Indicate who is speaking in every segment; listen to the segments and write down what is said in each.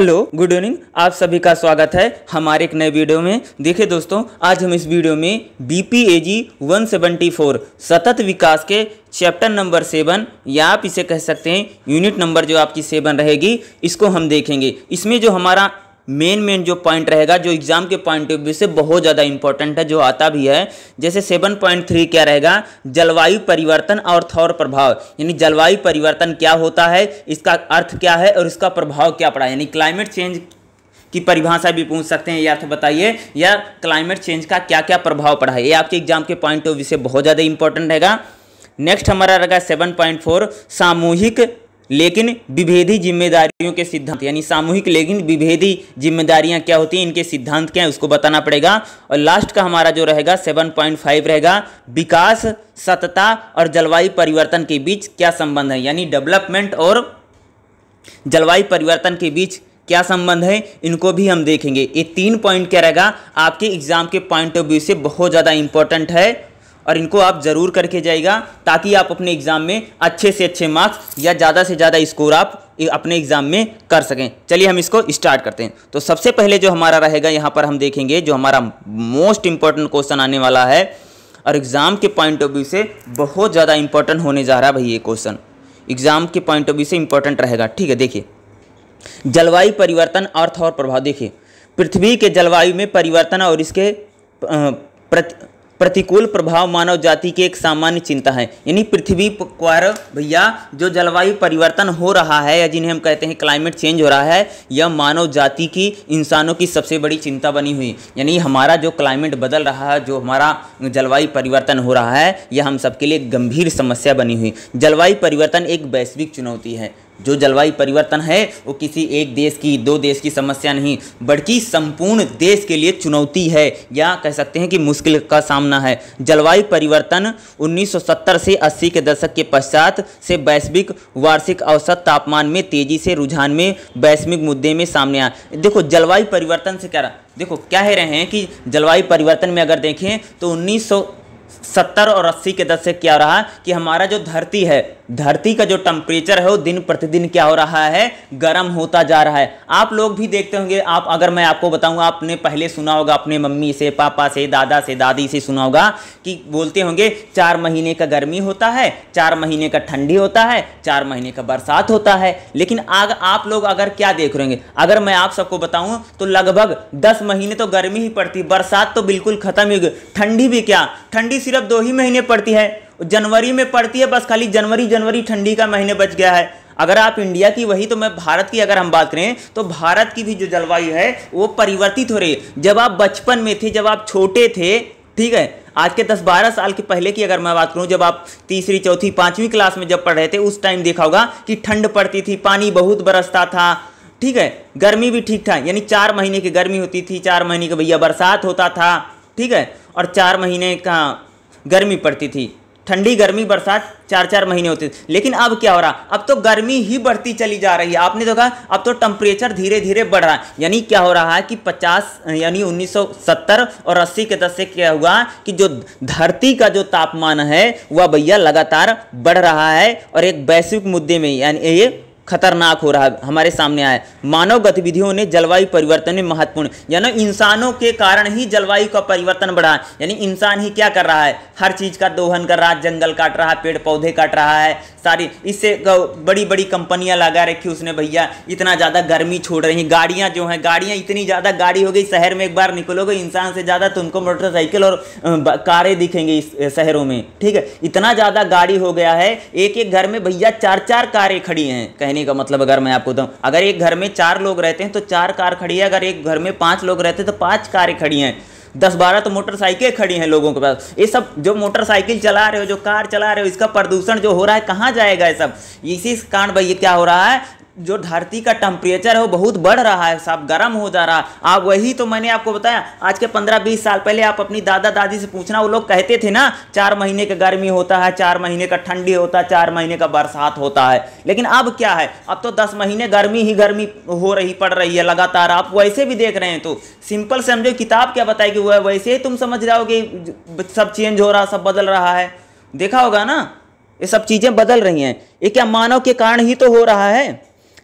Speaker 1: hello good evening आप सभी का स्वागत है हमारे एक नए वीडियो में देखिए दोस्तों आज हम इस वीडियो में B P A G one seventy four सतत विकास के चैप्टर नंबर सेवन या आप इसे कह सकते हैं यूनिट नंबर जो आपकी सेवन रहेगी इसको हम देखेंगे इसमें जो हमारा मेन मेन जो पॉइंट रहेगा जो एग्जाम के पॉइंट ऑफ व्यू से बहुत ज़्यादा इंपॉर्टेंट है जो आता भी है जैसे सेवन पॉइंट थ्री क्या रहेगा जलवायु परिवर्तन और थौर प्रभाव यानी जलवायु परिवर्तन क्या होता है इसका अर्थ क्या है और इसका प्रभाव क्या पड़ा यानी क्लाइमेट चेंज की परिभाषा भी पूछ सकते हैं या तो बताइए या क्लाइमेट चेंज का क्या क्या प्रभाव पड़ा है ये आपके एग्जाम के पॉइंट ऑफ व्यू से बहुत ज़्यादा इंपॉर्टेंट रहेगा नेक्स्ट हमारा रहेगा सेवन पॉइंट फोर सामूहिक लेकिन विभेदी जिम्मेदारियों के सिद्धांत यानी सामूहिक लेकिन विभेदी जिम्मेदारियां क्या होती हैं इनके सिद्धांत क्या हैं उसको बताना पड़ेगा और लास्ट का हमारा जो रहेगा 7.5 रहेगा विकास सतता और जलवायु परिवर्तन के बीच क्या संबंध है यानी डेवलपमेंट और जलवायु परिवर्तन के बीच क्या संबंध है इनको भी हम देखेंगे ये तीन पॉइंट क्या रहेगा आपके एग्जाम के पॉइंट ऑफ व्यू से बहुत ज़्यादा इंपॉर्टेंट है और इनको आप ज़रूर करके जाएगा ताकि आप अपने एग्ज़ाम में अच्छे से अच्छे मार्क्स या ज़्यादा से ज़्यादा स्कोर आप अपने एग्ज़ाम में कर सकें चलिए हम इसको स्टार्ट करते हैं तो सबसे पहले जो हमारा रहेगा यहाँ पर हम देखेंगे जो हमारा मोस्ट इम्पॉर्टेंट क्वेश्चन आने वाला है और एग्ज़ाम के पॉइंट ऑफ व्यू से बहुत ज़्यादा इंपॉर्टेंट होने जा रहा है भाई ये क्वेश्चन एग्ज़ाम के पॉइंट ऑफ व्यू से इंपॉर्टेंट रहेगा ठीक है देखिए जलवायु परिवर्तन अर्थ और प्रभाव देखिए पृथ्वी के जलवायु में परिवर्तन और इसके प्रति प्रतिकूल प्रभाव मानव जाति की एक सामान्य चिंता है यानी पृथ्वी पर भैया जो जलवायु परिवर्तन हो रहा है या जिन्हें हम कहते हैं क्लाइमेट चेंज हो रहा है यह मानव जाति की इंसानों की सबसे बड़ी चिंता बनी हुई यानी हमारा जो क्लाइमेट बदल रहा है जो हमारा जलवायु परिवर्तन हो रहा है यह हम सबके लिए गंभीर समस्या बनी हुई जलवायु परिवर्तन एक वैश्विक चुनौती है जो जलवायु परिवर्तन है वो किसी एक देश की दो देश की समस्या नहीं बल्कि संपूर्ण देश के लिए चुनौती है या कह सकते हैं कि मुश्किल का सामना है जलवायु परिवर्तन 1970 से 80 के दशक के पश्चात से वैश्विक वार्षिक औसत तापमान में तेजी से रुझान में वैश्विक मुद्दे में सामने आया देखो जलवायु परिवर्तन से क्या रहा देखो क्या है रहे हैं कि जलवायु परिवर्तन में अगर देखें तो उन्नीस सत्तर और अस्सी के दशक क्या रहा कि हमारा जो धरती है धरती का जो टेम्परेचर है वो दिन प्रतिदिन क्या हो रहा है गर्म होता जा रहा है आप लोग भी देखते होंगे आप अगर मैं आपको बताऊंगा आपने पहले सुना होगा अपने मम्मी से पापा से दादा से दादी से सुना होगा कि बोलते होंगे चार महीने का गर्मी होता है चार महीने का ठंडी होता है चार महीने का बरसात होता है लेकिन आग आप लोग अगर क्या देख रहे हैं अगर मैं आप सबको बताऊँ तो लगभग दस महीने तो गर्मी ही पड़ती बरसात तो बिल्कुल खत्म ही गई ठंडी भी क्या ठंडी सिर्फ दो ही महीने पड़ती है जनवरी में पड़ती है बस खाली जनवरी जनवरी ठंडी का महीने बच गया है अगर आप इंडिया की वही तो मैं भारत की अगर हम बात करें तो भारत की भी जो जलवायु है वो परिवर्तित हो रही है जब आप बचपन में थे जब आप छोटे थे ठीक है आज के 10-12 साल के पहले की अगर मैं बात करूं जब आप तीसरी चौथी पांचवी क्लास में जब पढ़ रहे थे उस टाइम देखा होगा कि ठंड पड़ती थी पानी बहुत बरसता था ठीक है गर्मी भी ठीक ठाक यानी चार महीने की गर्मी होती थी चार महीने के भैया बरसात होता था ठीक है और चार महीने का गर्मी पड़ती थी ठंडी गर्मी बरसात चार चार महीने होते थे लेकिन अब क्या हो रहा अब तो गर्मी ही बढ़ती चली जा रही है आपने देखा अब तो टेम्परेचर धीरे धीरे बढ़ रहा है यानी क्या हो रहा है कि 50 यानी 1970 और 80 के दशक क्या हुआ कि जो धरती का जो तापमान है वह भैया लगातार बढ़ रहा है और एक वैश्विक मुद्दे में यानी ये खतरनाक हो रहा है हमारे सामने आया मानव गतिविधियों ने जलवायु परिवर्तन में महत्वपूर्ण यानी इंसानों के कारण ही जलवायु का परिवर्तन बढ़ा यानी इंसान ही क्या कर रहा है हर चीज़ का दोहन कर रहा है जंगल काट रहा है पेड़ पौधे काट रहा है सारी इससे बड़ी बड़ी कंपनियां लगा रखी उसने भैया इतना ज़्यादा गर्मी छोड़ रही हैं गाड़ियाँ जो हैं गाड़ियाँ इतनी ज़्यादा गाड़ी हो गई शहर में एक बार निकलोगे इंसान से ज़्यादा तुमको मोटरसाइकिल और कारें दिखेंगी इस शहरों में ठीक है इतना ज़्यादा गाड़ी हो गया है एक एक घर में भैया चार चार कारें खड़ी हैं कहने देने का मतलब अगर मैं आपको बताऊँ अगर एक घर में चार लोग रहते हैं तो चार कार खड़ी है अगर एक घर में पाँच लोग रहते हैं तो पाँच कारें खड़ी हैं दस बारह तो मोटरसाइकिल खड़ी हैं लोगों के पास ये सब जो मोटरसाइकिल चला रहे हो जो कार चला रहे हो इसका प्रदूषण जो हो रहा है कहाँ जाएगा ये सब इसी कारण भाई ये क्या हो रहा है जो धरती का टेम्परेचर है वो बहुत बढ़ रहा है साहब गर्म हो जा रहा है आप वही तो मैंने आपको बताया आज के पंद्रह बीस साल पहले आप अपनी दादा दादी से पूछना वो लोग कहते थे ना चार महीने का गर्मी होता है चार महीने का ठंडी होता है चार महीने का बरसात होता है लेकिन अब क्या है अब तो दस महीने गर्मी ही गर्मी हो रही पड़ रही है लगातार आप वैसे भी देख रहे हैं तो सिंपल समझो किताब क्या बताएगी है वैसे ही तुम समझ जाओ कि सब चेंज हो रहा सब बदल रहा है देखा होगा ना ये सब चीज़ें बदल रही हैं ये क्या मानव के कारण ही तो हो रहा है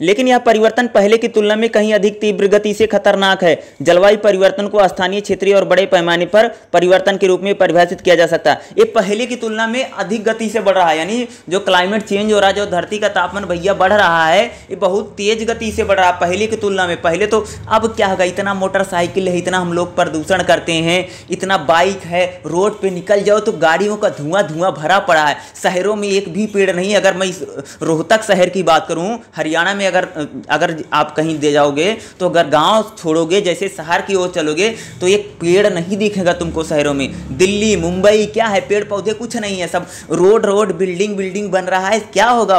Speaker 1: लेकिन यह परिवर्तन पहले की तुलना में कहीं अधिक तीव्र गति से खतरनाक है जलवायु परिवर्तन को स्थानीय क्षेत्रीय और बड़े पैमाने पर परिवर्तन के रूप में परिभाषित किया जा सकता है ये पहले की तुलना में अधिक गति से बढ़ रहा है यानी जो क्लाइमेट चेंज हो रहा है जो धरती का तापमान भैया बढ़ रहा है ये बहुत तेज गति से बढ़ रहा है पहले की तुलना में पहले तो अब क्या होगा इतना मोटरसाइकिल है इतना हम लोग प्रदूषण करते हैं इतना बाइक है रोड पर निकल जाओ तो गाड़ियों का धुआं धुआं भरा पड़ा है शहरों में एक भी पेड़ नहीं अगर मैं रोहतक शहर की बात करूं हरियाणा में में अगर अगर आप कहीं दे जाओगे तो अगर गांव छोड़ोगे जैसे शहर की ओर चलोगे तो ये पेड़ नहीं दिखेगा तुमको शहरों में दिल्ली मुंबई क्या है पेड़ पौधे कुछ नहीं है सब रोड रोड बिल्डिंग बिल्डिंग बन रहा है क्या होगा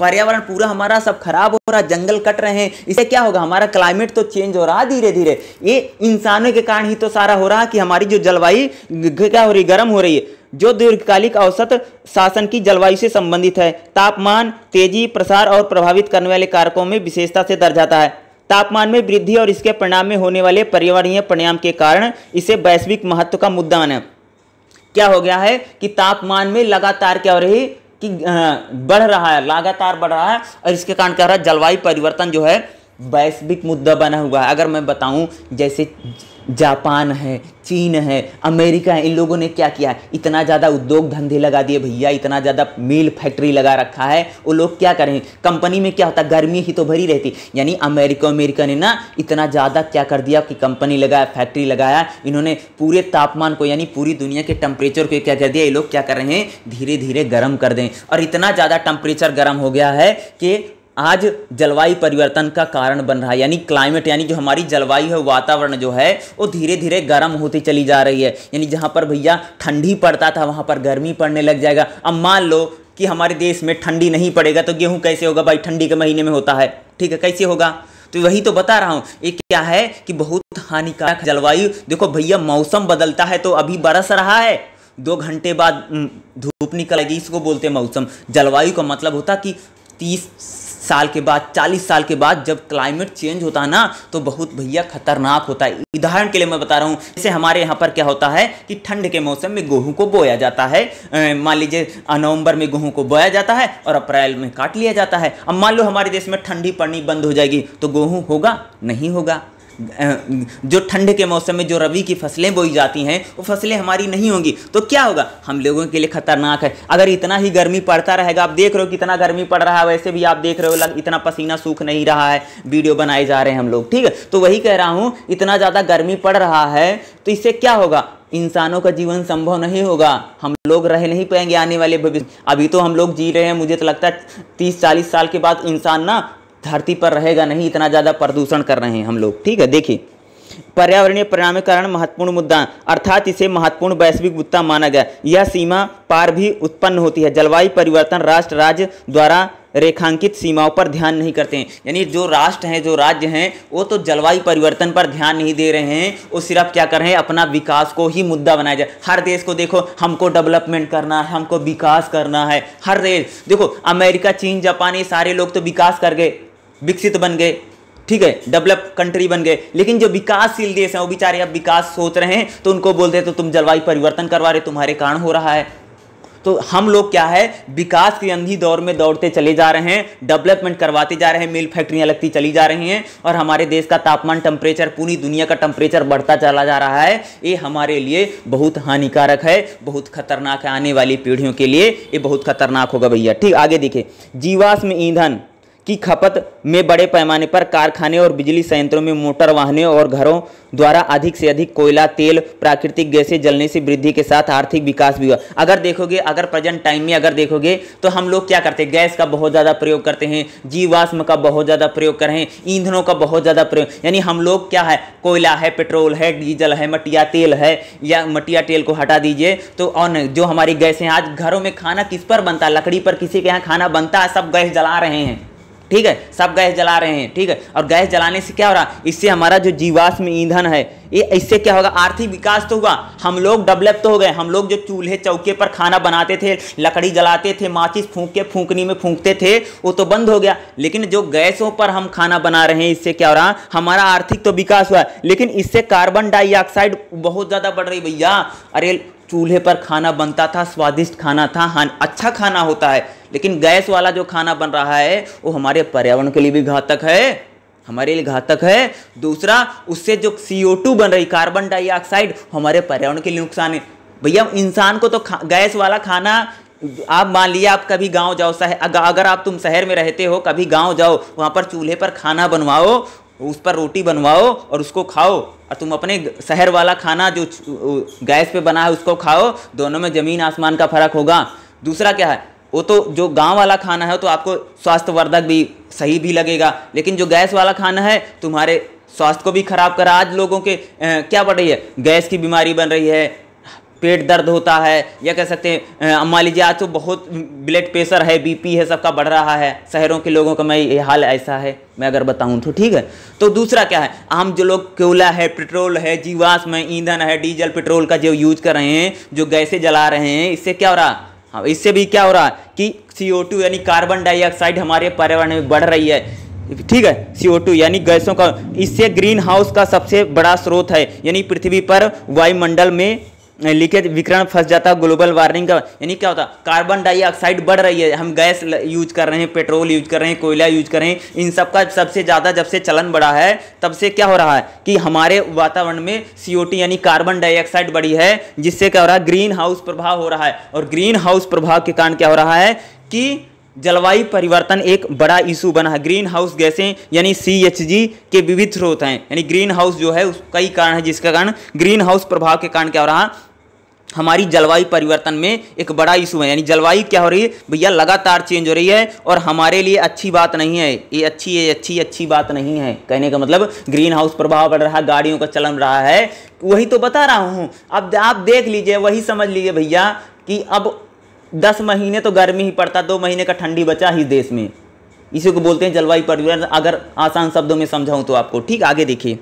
Speaker 1: पर्यावरण पूरा हमारा सब खराब हो रहा जंगल कट रहे हैं इससे क्या होगा हमारा क्लाइमेट तो चेंज हो रहा धीरे धीरे ये इंसानों के कारण ही तो सारा हो रहा कि हमारी जो जलवायु क्या हो रही गर्म हो रही है जो दीर्घकालिक औसत शासन की जलवायु से संबंधित है तापमान तेजी प्रसार और प्रभावित करने वाले कारकों में विशेषता से दर्ज आता है तापमान में वृद्धि और इसके परिणाम में होने वाले पर्यावरणीय परिणाम के कारण इसे वैश्विक महत्व का मुद्दा माना क्या हो गया है कि तापमान में लगातार क्या हो रही कि बढ़ रहा है लगातार बढ़ रहा है और इसके कारण क्या हो रहा है जलवायु परिवर्तन जो है वैश्विक मुद्दा बना हुआ है अगर मैं बताऊं जैसे जापान है चीन है अमेरिका है इन लोगों ने क्या किया है इतना ज़्यादा उद्योग धंधे लगा दिए भैया इतना ज़्यादा मिल फैक्ट्री लगा रखा है वो लोग क्या करें कंपनी में क्या होता गर्मी ही तो भरी रहती यानी अमेरिका अमेरिका ने ना इतना ज़्यादा क्या कर दिया कि कंपनी लगाया फैक्ट्री लगाया इन्होंने पूरे तापमान को यानी पूरी दुनिया के टेम्परेचर को क्या कर दिया ये लोग क्या कर रहे हैं धीरे धीरे गर्म कर दें और इतना ज़्यादा टेम्परेचर गर्म हो गया है कि आज जलवायु परिवर्तन का कारण बन रहा है यानी क्लाइमेट यानी जो हमारी जलवायु है वातावरण जो है वो धीरे धीरे गर्म होती चली जा रही है यानी जहाँ पर भैया ठंडी पड़ता था वहाँ पर गर्मी पड़ने लग जाएगा अब मान लो कि हमारे देश में ठंडी नहीं पड़ेगा तो गेहूँ कैसे होगा भाई ठंडी के महीने में होता है ठीक है कैसे होगा तो वही तो बता रहा हूँ ये क्या है कि बहुत हानिकारक जलवायु देखो भैया मौसम बदलता है तो अभी बरस रहा है दो घंटे बाद हम्म, धूप निकलेगी इसको बोलते हैं मौसम जलवायु का मतलब होता कि तीस साल के बाद चालीस साल के बाद जब क्लाइमेट चेंज होता है ना तो बहुत भैया खतरनाक होता है उदाहरण के लिए मैं बता रहा हूँ जैसे हमारे यहाँ पर क्या होता है कि ठंड के मौसम में गेहूँ को बोया जाता है मान लीजिए नवंबर में गेहूँ को बोया जाता है और अप्रैल में काट लिया जाता है अब मान लो हमारे देश में ठंडी पड़नी बंद हो जाएगी तो गेहूँ होगा नहीं होगा जो ठंड के मौसम में जो रबी की फसलें बोई जाती हैं वो फसलें हमारी नहीं होंगी तो क्या होगा हम लोगों के लिए खतरनाक है अगर इतना ही गर्मी पड़ता रहेगा आप देख रहे हो कितना गर्मी पड़ रहा है वैसे भी आप देख रहे हो लग इतना पसीना सूख नहीं रहा है वीडियो बनाए जा रहे हैं हम लोग ठीक है तो वही कह रहा हूँ इतना ज़्यादा गर्मी पड़ रहा है तो इससे क्या होगा इंसानों का जीवन संभव नहीं होगा हम लोग रह नहीं पाएंगे आने वाले भविष्य अभी तो हम लोग जी रहे हैं मुझे तो लगता है तीस चालीस साल के बाद इंसान ना धरती पर रहेगा नहीं इतना ज़्यादा प्रदूषण कर रहे हैं हम लोग ठीक है देखिए पर्यावरणीय परिणाम कारण महत्वपूर्ण मुद्दा अर्थात इसे महत्वपूर्ण वैश्विक मुद्दा माना गया यह सीमा पार भी उत्पन्न होती है जलवायु परिवर्तन राष्ट्र राज्य द्वारा रेखांकित सीमाओं पर ध्यान नहीं करते हैं यानी जो राष्ट्र हैं जो राज्य हैं वो तो जलवायु परिवर्तन पर ध्यान नहीं दे रहे हैं वो सिर्फ क्या कर रहे हैं अपना विकास को ही मुद्दा बनाया जाए हर देश को देखो हमको डेवलपमेंट करना है हमको विकास करना है हर देश देखो अमेरिका चीन जापान ये सारे लोग तो विकास कर गए विकसित बन गए ठीक है डेवलप कंट्री बन गए लेकिन जो विकासशील देश हैं वो बेचारे अब विकास सोच रहे हैं तो उनको बोलते हैं तो तुम जलवायु परिवर्तन करवा रहे तुम्हारे कारण हो रहा है तो हम लोग क्या है विकास के अंधी दौर में दौड़ते चले जा रहे हैं डेवलपमेंट करवाते जा रहे हैं मिल फैक्ट्रियां लगती चली जा रही हैं और हमारे देश का तापमान टेम्परेचर पूरी दुनिया का टेम्परेचर बढ़ता चला जा रहा है ये हमारे लिए बहुत हानिकारक है बहुत खतरनाक है आने वाली पीढ़ियों के लिए ये बहुत खतरनाक होगा भैया ठीक आगे देखिए जीवाश्म ईंधन की खपत में बड़े पैमाने पर कारखाने और बिजली संयंत्रों में मोटर वाहनों और घरों द्वारा अधिक से अधिक कोयला तेल प्राकृतिक गैसें जलने से वृद्धि के साथ आर्थिक विकास भी हुआ अगर देखोगे अगर प्रेजेंट टाइम में अगर देखोगे तो हम लोग क्या करते हैं गैस का बहुत ज़्यादा प्रयोग करते हैं जीवाश्म का बहुत ज़्यादा प्रयोग कर रहे हैं ईंधनों का बहुत ज़्यादा प्रयोग यानी हम लोग क्या है कोयला है पेट्रोल है डीजल है मटिया तेल है या मटिया तेल को हटा दीजिए तो और जो हमारी गैसें आज घरों में खाना किस पर बनता है लकड़ी पर किसी के यहाँ खाना बनता है सब गैस जला रहे हैं ठीक है सब गैस जला रहे हैं ठीक है और गैस जलाने से क्या हो रहा इससे हमारा जो जीवाश्म ईंधन है ये इससे क्या होगा आर्थिक विकास तो हुआ हम लोग डेवलप तो हो गए हम लोग जो चूल्हे चौके पर खाना बनाते थे लकड़ी जलाते थे माचिस फूंक के फूंकनी में फूंकते थे वो तो बंद हो गया लेकिन जो गैसों पर हम खाना बना रहे हैं इससे क्या हो रहा हमारा आर्थिक तो विकास हुआ लेकिन इससे कार्बन डाइऑक्साइड बहुत ज़्यादा बढ़ रही भैया अरे चूल्हे पर खाना बनता था स्वादिष्ट खाना था हाँ अच्छा खाना होता है लेकिन गैस वाला जो खाना बन रहा है वो हमारे पर्यावरण के लिए भी घातक है हमारे लिए घातक है दूसरा उससे जो सी बन रही कार्बन डाइऑक्साइड हमारे पर्यावरण के लिए नुकसान है भैया इंसान को तो गैस वाला खाना आप मान लिया आप कभी गांव जाओ शहर अगर आप तुम शहर में रहते हो कभी गांव जाओ वहाँ पर चूल्हे पर खाना बनवाओ उस पर रोटी बनवाओ और उसको खाओ और तुम अपने शहर वाला खाना जो गैस पे बना है उसको खाओ दोनों में ज़मीन आसमान का फर्क होगा दूसरा क्या है वो तो जो गांव वाला खाना है तो आपको स्वास्थ्यवर्धक भी सही भी लगेगा लेकिन जो गैस वाला खाना है तुम्हारे स्वास्थ्य को भी खराब करा आज लोगों के ए, क्या बढ़ रही है गैस की बीमारी बन रही है पेट दर्द होता है या कह सकते हैं मान लीजिए आज तो बहुत ब्लड प्रेशर है बीपी है सबका बढ़ रहा है शहरों के लोगों का मैं ये हाल ऐसा है मैं अगर बताऊँ तो ठीक है तो दूसरा क्या है हम जो लोग कोयला है पेट्रोल है जीवाश्म में ईंधन है डीजल पेट्रोल का जो यूज कर रहे हैं जो गैसे जला रहे हैं इससे क्या हो रहा हाँ इससे भी क्या हो रहा कि सी यानी कार्बन डाइऑक्साइड हमारे पर्यावरण में बढ़ रही है ठीक है सी यानी गैसों का इससे ग्रीन हाउस का सबसे बड़ा स्रोत है यानी पृथ्वी पर वायुमंडल में लीकेज विकरण फंस जाता है ग्लोबल वार्मिंग का यानी क्या होता है कार्बन डाइऑक्साइड बढ़ रही है हम गैस यूज कर रहे हैं पेट्रोल यूज कर रहे हैं कोयला यूज कर रहे हैं इन सब का सबसे ज़्यादा जब से चलन बढ़ा है तब से क्या हो रहा है कि हमारे वातावरण में सी यानी कार्बन डाइऑक्साइड बढ़ी है जिससे क्या हो रहा है ग्रीन हाउस प्रभाव हो रहा है और ग्रीन हाउस प्रभाव के कारण क्या हो रहा है कि जलवायु परिवर्तन एक बड़ा इशू बना है ग्रीन हाउस गैसें यानी सी एच जी के विविध स्रोत हैं यानी ग्रीन हाउस जो है उसका ही कारण है जिसका कारण ग्रीन हाउस प्रभाव के कारण क्या हो रहा है हमारी जलवायु परिवर्तन में एक बड़ा इशू है यानी जलवायु क्या हो रही है भैया लगातार चेंज हो रही है और हमारे लिए अच्छी बात नहीं है ये अच्छी ये अच्छी अच्छी बात नहीं है कहने का मतलब ग्रीन हाउस प्रभाव बढ़ रहा है गाड़ियों का चलन रहा है वही तो बता रहा हूँ अब आप देख लीजिए वही समझ लीजिए भैया कि अब दस महीने तो गर्मी ही पड़ता दो महीने का ठंडी बचा ही देश में इसी को बोलते हैं जलवायु परिवर्तन अगर आसान शब्दों में समझाऊँ तो आपको ठीक आगे देखिए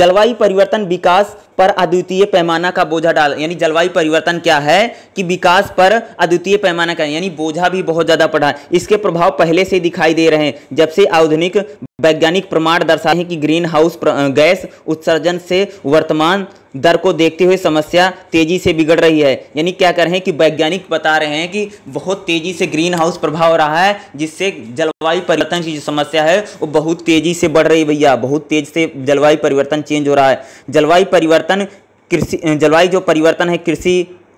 Speaker 1: जलवायु परिवर्तन विकास पर अद्वितीय पैमाना का बोझा डाल यानी जलवायु परिवर्तन क्या है कि विकास पर अद्वितीय पैमाना का यानी बोझा भी बहुत ज़्यादा पड़ा है इसके प्रभाव पहले से दिखाई दे रहे हैं जब से आधुनिक वैज्ञानिक प्रमाण दर्शाए हैं कि ग्रीन हाउस गैस उत्सर्जन से वर्तमान दर को देखते हुए समस्या तेजी से बिगड़ रही है यानी क्या कह रहे हैं कि वैज्ञानिक बता रहे हैं कि बहुत तेजी से ग्रीन हाउस प्रभाव रहा है जिससे जलवायु परिवर्तन की जो समस्या है वो बहुत तेजी से बढ़ रही है भैया बहुत तेज से जलवायु परिवर्तन चेंज हो रहा है जलवायु परिवर्तन कृषि जलवायु जो परिवर्तन है कृषि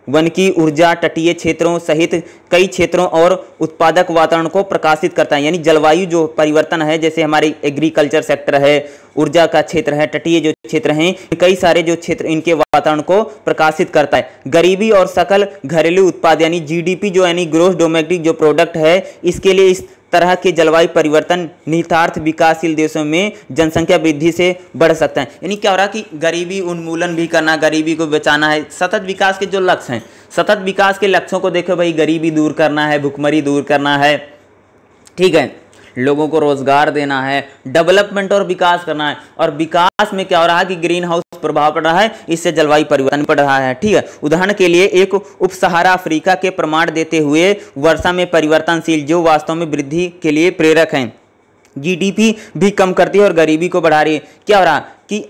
Speaker 1: वन की ऊर्जा तटीय क्षेत्रों सहित कई क्षेत्रों और उत्पादक वातावरण को प्रकाशित करता है यानी जलवायु जो परिवर्तन है जैसे हमारे एग्रीकल्चर सेक्टर है ऊर्जा का क्षेत्र है तटीय जो क्षेत्र हैं कई सारे जो क्षेत्र इनके वातावरण को प्रकाशित करता है गरीबी और सकल घरेलू उत्पाद यानी जीडीपी जो यानी ग्रोस डोमेस्टिक जो प्रोडक्ट है इसके लिए इस तरह के जलवायु परिवर्तन निहितार्थ विकासशील देशों में जनसंख्या वृद्धि से बढ़ सकता है यानी क्या हो रहा है कि गरीबी उन्मूलन भी करना गरीबी को बचाना है सतत विकास के जो लक्ष्य हैं सतत विकास के लक्ष्यों को देखो भाई गरीबी दूर करना है भुखमरी दूर करना है ठीक है लोगों को रोजगार देना है डेवलपमेंट और विकास करना है और विकास में क्या हो रहा है कि ग्रीन हाउस प्रभाव पड़ रहा है इससे जलवायु परिवर्तन पड़ रहा है ठीक है उदाहरण के लिए एक उपसहारा अफ्रीका के प्रमाण देते हुए वर्षा में परिवर्तनशील जो वास्तव में वृद्धि के लिए प्रेरक हैं जीडीपी भी कम करती है और गरीबी को बढ़ा रही है क्या हो रहा कि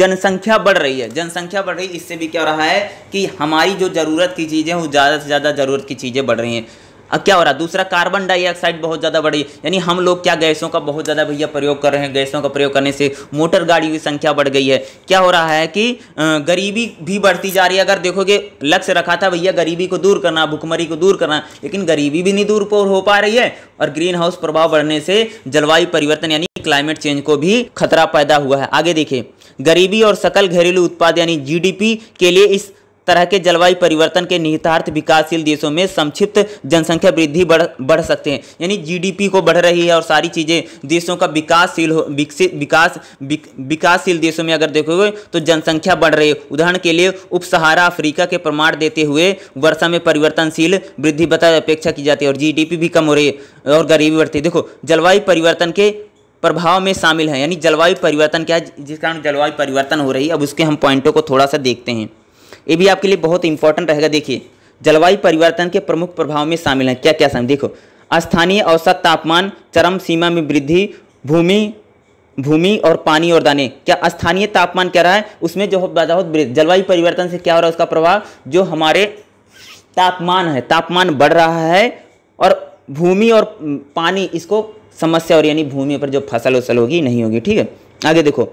Speaker 1: जनसंख्या बढ़ रही है जनसंख्या बढ़ रही है इससे भी क्या हो रहा है कि हमारी जो ज़रूरत की चीज़ें वो ज़्यादा से ज़्यादा ज़रूरत की चीज़ें बढ़ रही हैं अब क्या हो रहा है दूसरा कार्बन डाइऑक्साइड बहुत ज़्यादा बढ़ी यानी हम लोग क्या गैसों का बहुत ज़्यादा भैया प्रयोग कर रहे हैं गैसों का प्रयोग करने से मोटर गाड़ियों की संख्या बढ़ गई है क्या हो रहा है कि गरीबी भी बढ़ती जा रही है अगर देखोगे लक्ष्य रखा था भैया गरीबी को दूर करना भुखमरी को दूर करना लेकिन गरीबी भी नहीं दूर हो पा रही है और ग्रीन हाउस प्रभाव बढ़ने से जलवायु परिवर्तन यानी क्लाइमेट चेंज को भी खतरा पैदा हुआ है आगे देखिए गरीबी और सकल घरेलू उत्पाद यानी जीडीपी के लिए इस तरह के जलवायु परिवर्तन के निहितार्थ विकासशील देशों में संक्षिप्त जनसंख्या वृद्धि बढ़ बढ़ सकते हैं यानी जीडीपी को बढ़ रही है और सारी चीज़ें देशों का विकासशील हो विकसित विकास विकासशील देशों में अगर देखोगे तो जनसंख्या बढ़ रही है उदाहरण के लिए उप सहारा अफ्रीका के प्रमाण देते हुए वर्षा में परिवर्तनशील वृद्धि बताई अपेक्षा की जाती है और जी भी कम हो रही है और गरीबी बढ़ती है देखो जलवायु परिवर्तन के प्रभाव में शामिल है यानी जलवायु परिवर्तन क्या है जिस कारण जलवायु परिवर्तन हो रही है अब उसके हम पॉइंटों को थोड़ा सा देखते हैं ये भी आपके लिए बहुत इंपॉर्टेंट रहेगा देखिए जलवायु परिवर्तन के प्रमुख प्रभाव में शामिल हैं क्या क्या शामिल देखो स्थानीय औसत तापमान चरम सीमा में वृद्धि भूमि भूमि और पानी और दाने क्या स्थानीय तापमान क्या रहा है उसमें जो बहुत जलवायु परिवर्तन से क्या हो रहा है उसका प्रभाव जो हमारे तापमान है तापमान बढ़ रहा है और भूमि और पानी इसको समस्या और यानी भूमि पर जो फसल वसल होगी नहीं होगी ठीक है आगे देखो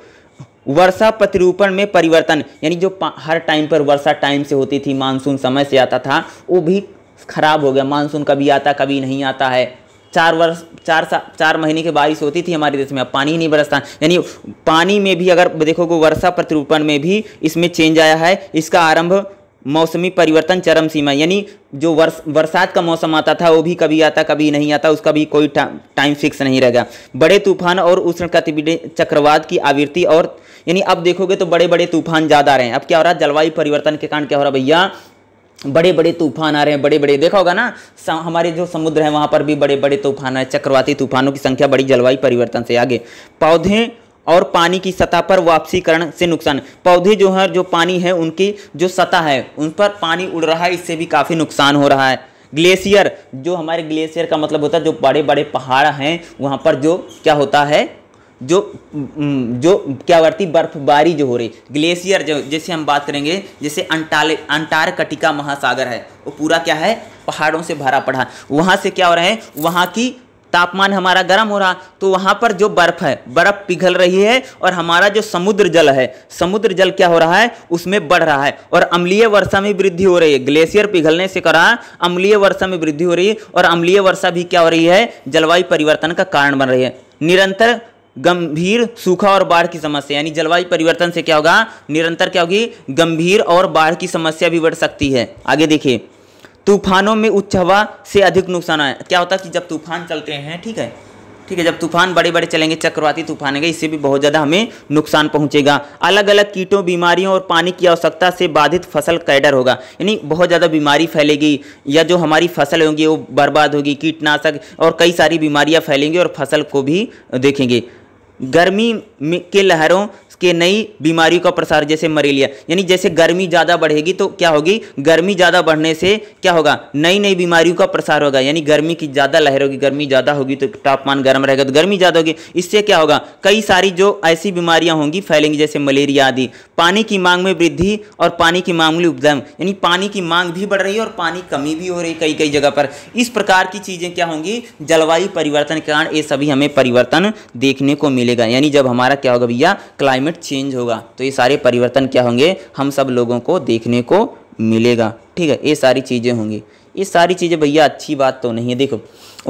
Speaker 1: वर्षा प्रतिरूपण में परिवर्तन यानी जो हर टाइम पर वर्षा टाइम से होती थी मानसून समय से आता था वो भी खराब हो गया मानसून कभी आता कभी नहीं आता है चार वर्ष चार सा चार महीने की बारिश होती थी हमारे देश में अब पानी ही नहीं बरसता यानी पानी में भी अगर देखोगे वर्षा प्रतिरूपण में भी इसमें चेंज आया है इसका आरंभ मौसमी परिवर्तन चरम सीमा यानी जो वर्ष बरसात का मौसम आता था वो भी कभी आता कभी नहीं आता उसका भी कोई टाइम फिक्स नहीं रहेगा बड़े तूफान और उष्ण चक्रवात की आवृत्ति और यानी अब देखोगे तो बड़े बड़े तूफान ज़्यादा आ रहे हैं अब क्या हो रहा है जलवायु परिवर्तन के कारण क्या हो रहा है भैया बड़े बड़े तूफान आ रहे हैं बड़े बड़े देखा होगा ना हमारे जो समुद्र हैं वहाँ पर भी बड़े बड़े तूफान आए चक्रवाती तूफानों की संख्या बड़ी जलवायु परिवर्तन से आगे पौधे और पानी की सतह पर वापसीकरण से नुकसान पौधे जो है जो पानी है उनकी जो सतह है उन पर पानी उड़ रहा है इससे भी काफ़ी नुकसान हो रहा है ग्लेशियर जो हमारे ग्लेशियर का मतलब होता है जो बड़े बड़े पहाड़ हैं वहाँ पर जो क्या होता है जो जो क्या करती बर्फबारी जो हो रही ग्लेशियर जो जैसे हम बात करेंगे जैसे अंटाले अंटार्कटिका महासागर है वो पूरा क्या है पहाड़ों से भरा पड़ा वहाँ से क्या हो रहा है वहाँ की तापमान हमारा गर्म हो रहा तो वहाँ पर जो बर्फ़ है बर्फ़ पिघल रही है और हमारा जो समुद्र जल है समुद्र जल क्या हो रहा है उसमें बढ़ रहा है और अम्लीय वर्षा में वृद्धि हो रही है ग्लेशियर पिघलने से करा अम्लीय वर्षा में वृद्धि हो रही है और अम्लीय वर्षा भी क्या हो रही है जलवायु परिवर्तन का कारण बन रही है निरंतर गंभीर सूखा और बाढ़ की समस्या यानी जलवायु परिवर्तन से क्या होगा निरंतर क्या होगी गंभीर और बाढ़ की समस्या भी बढ़ सकती है आगे देखिए तूफानों में उच्च हवा से अधिक नुकसान है क्या होता है कि जब तूफान चलते हैं ठीक है ठीक है जब तूफान बड़े बड़े चलेंगे चक्रवाती तूफान आएंगे इससे भी बहुत ज़्यादा हमें नुकसान पहुंचेगा अलग अलग कीटों बीमारियों और पानी की आवश्यकता से बाधित फसल कैडर होगा यानी बहुत ज़्यादा बीमारी फैलेगी या जो हमारी फसल होगी वो बर्बाद होगी कीटनाशक और कई सारी बीमारियाँ फैलेंगी और फसल को भी देखेंगे गर्मी के लहरों कि नई बीमारियों का प्रसार जैसे मलेरिया यानी जैसे गर्मी ज़्यादा बढ़ेगी तो क्या होगी गर्मी ज़्यादा बढ़ने से क्या होगा नई नई बीमारियों का प्रसार होगा यानी गर्मी की ज़्यादा लहर होगी गर्मी ज़्यादा होगी तो तापमान गर्म रहेगा तो गर्मी ज़्यादा होगी इससे क्या होगा कई सारी जो ऐसी बीमारियाँ होंगी फैलेंगी जैसे मलेरिया आदि पानी की मांग में वृद्धि और पानी की मांग में उपदम यानी पानी की मांग भी बढ़ रही है और पानी कमी भी हो रही है कई कई जगह पर इस प्रकार की चीज़ें क्या होंगी जलवायु परिवर्तन के कारण ये सभी हमें परिवर्तन देखने को मिलेगा यानी जब हमारा क्या होगा भैया क्लाइमेट क्लाइमेट चेंज होगा तो ये सारे परिवर्तन क्या होंगे हम सब लोगों को देखने को मिलेगा ठीक है ये सारी चीज़ें होंगी ये सारी चीज़ें भैया अच्छी बात तो नहीं है देखो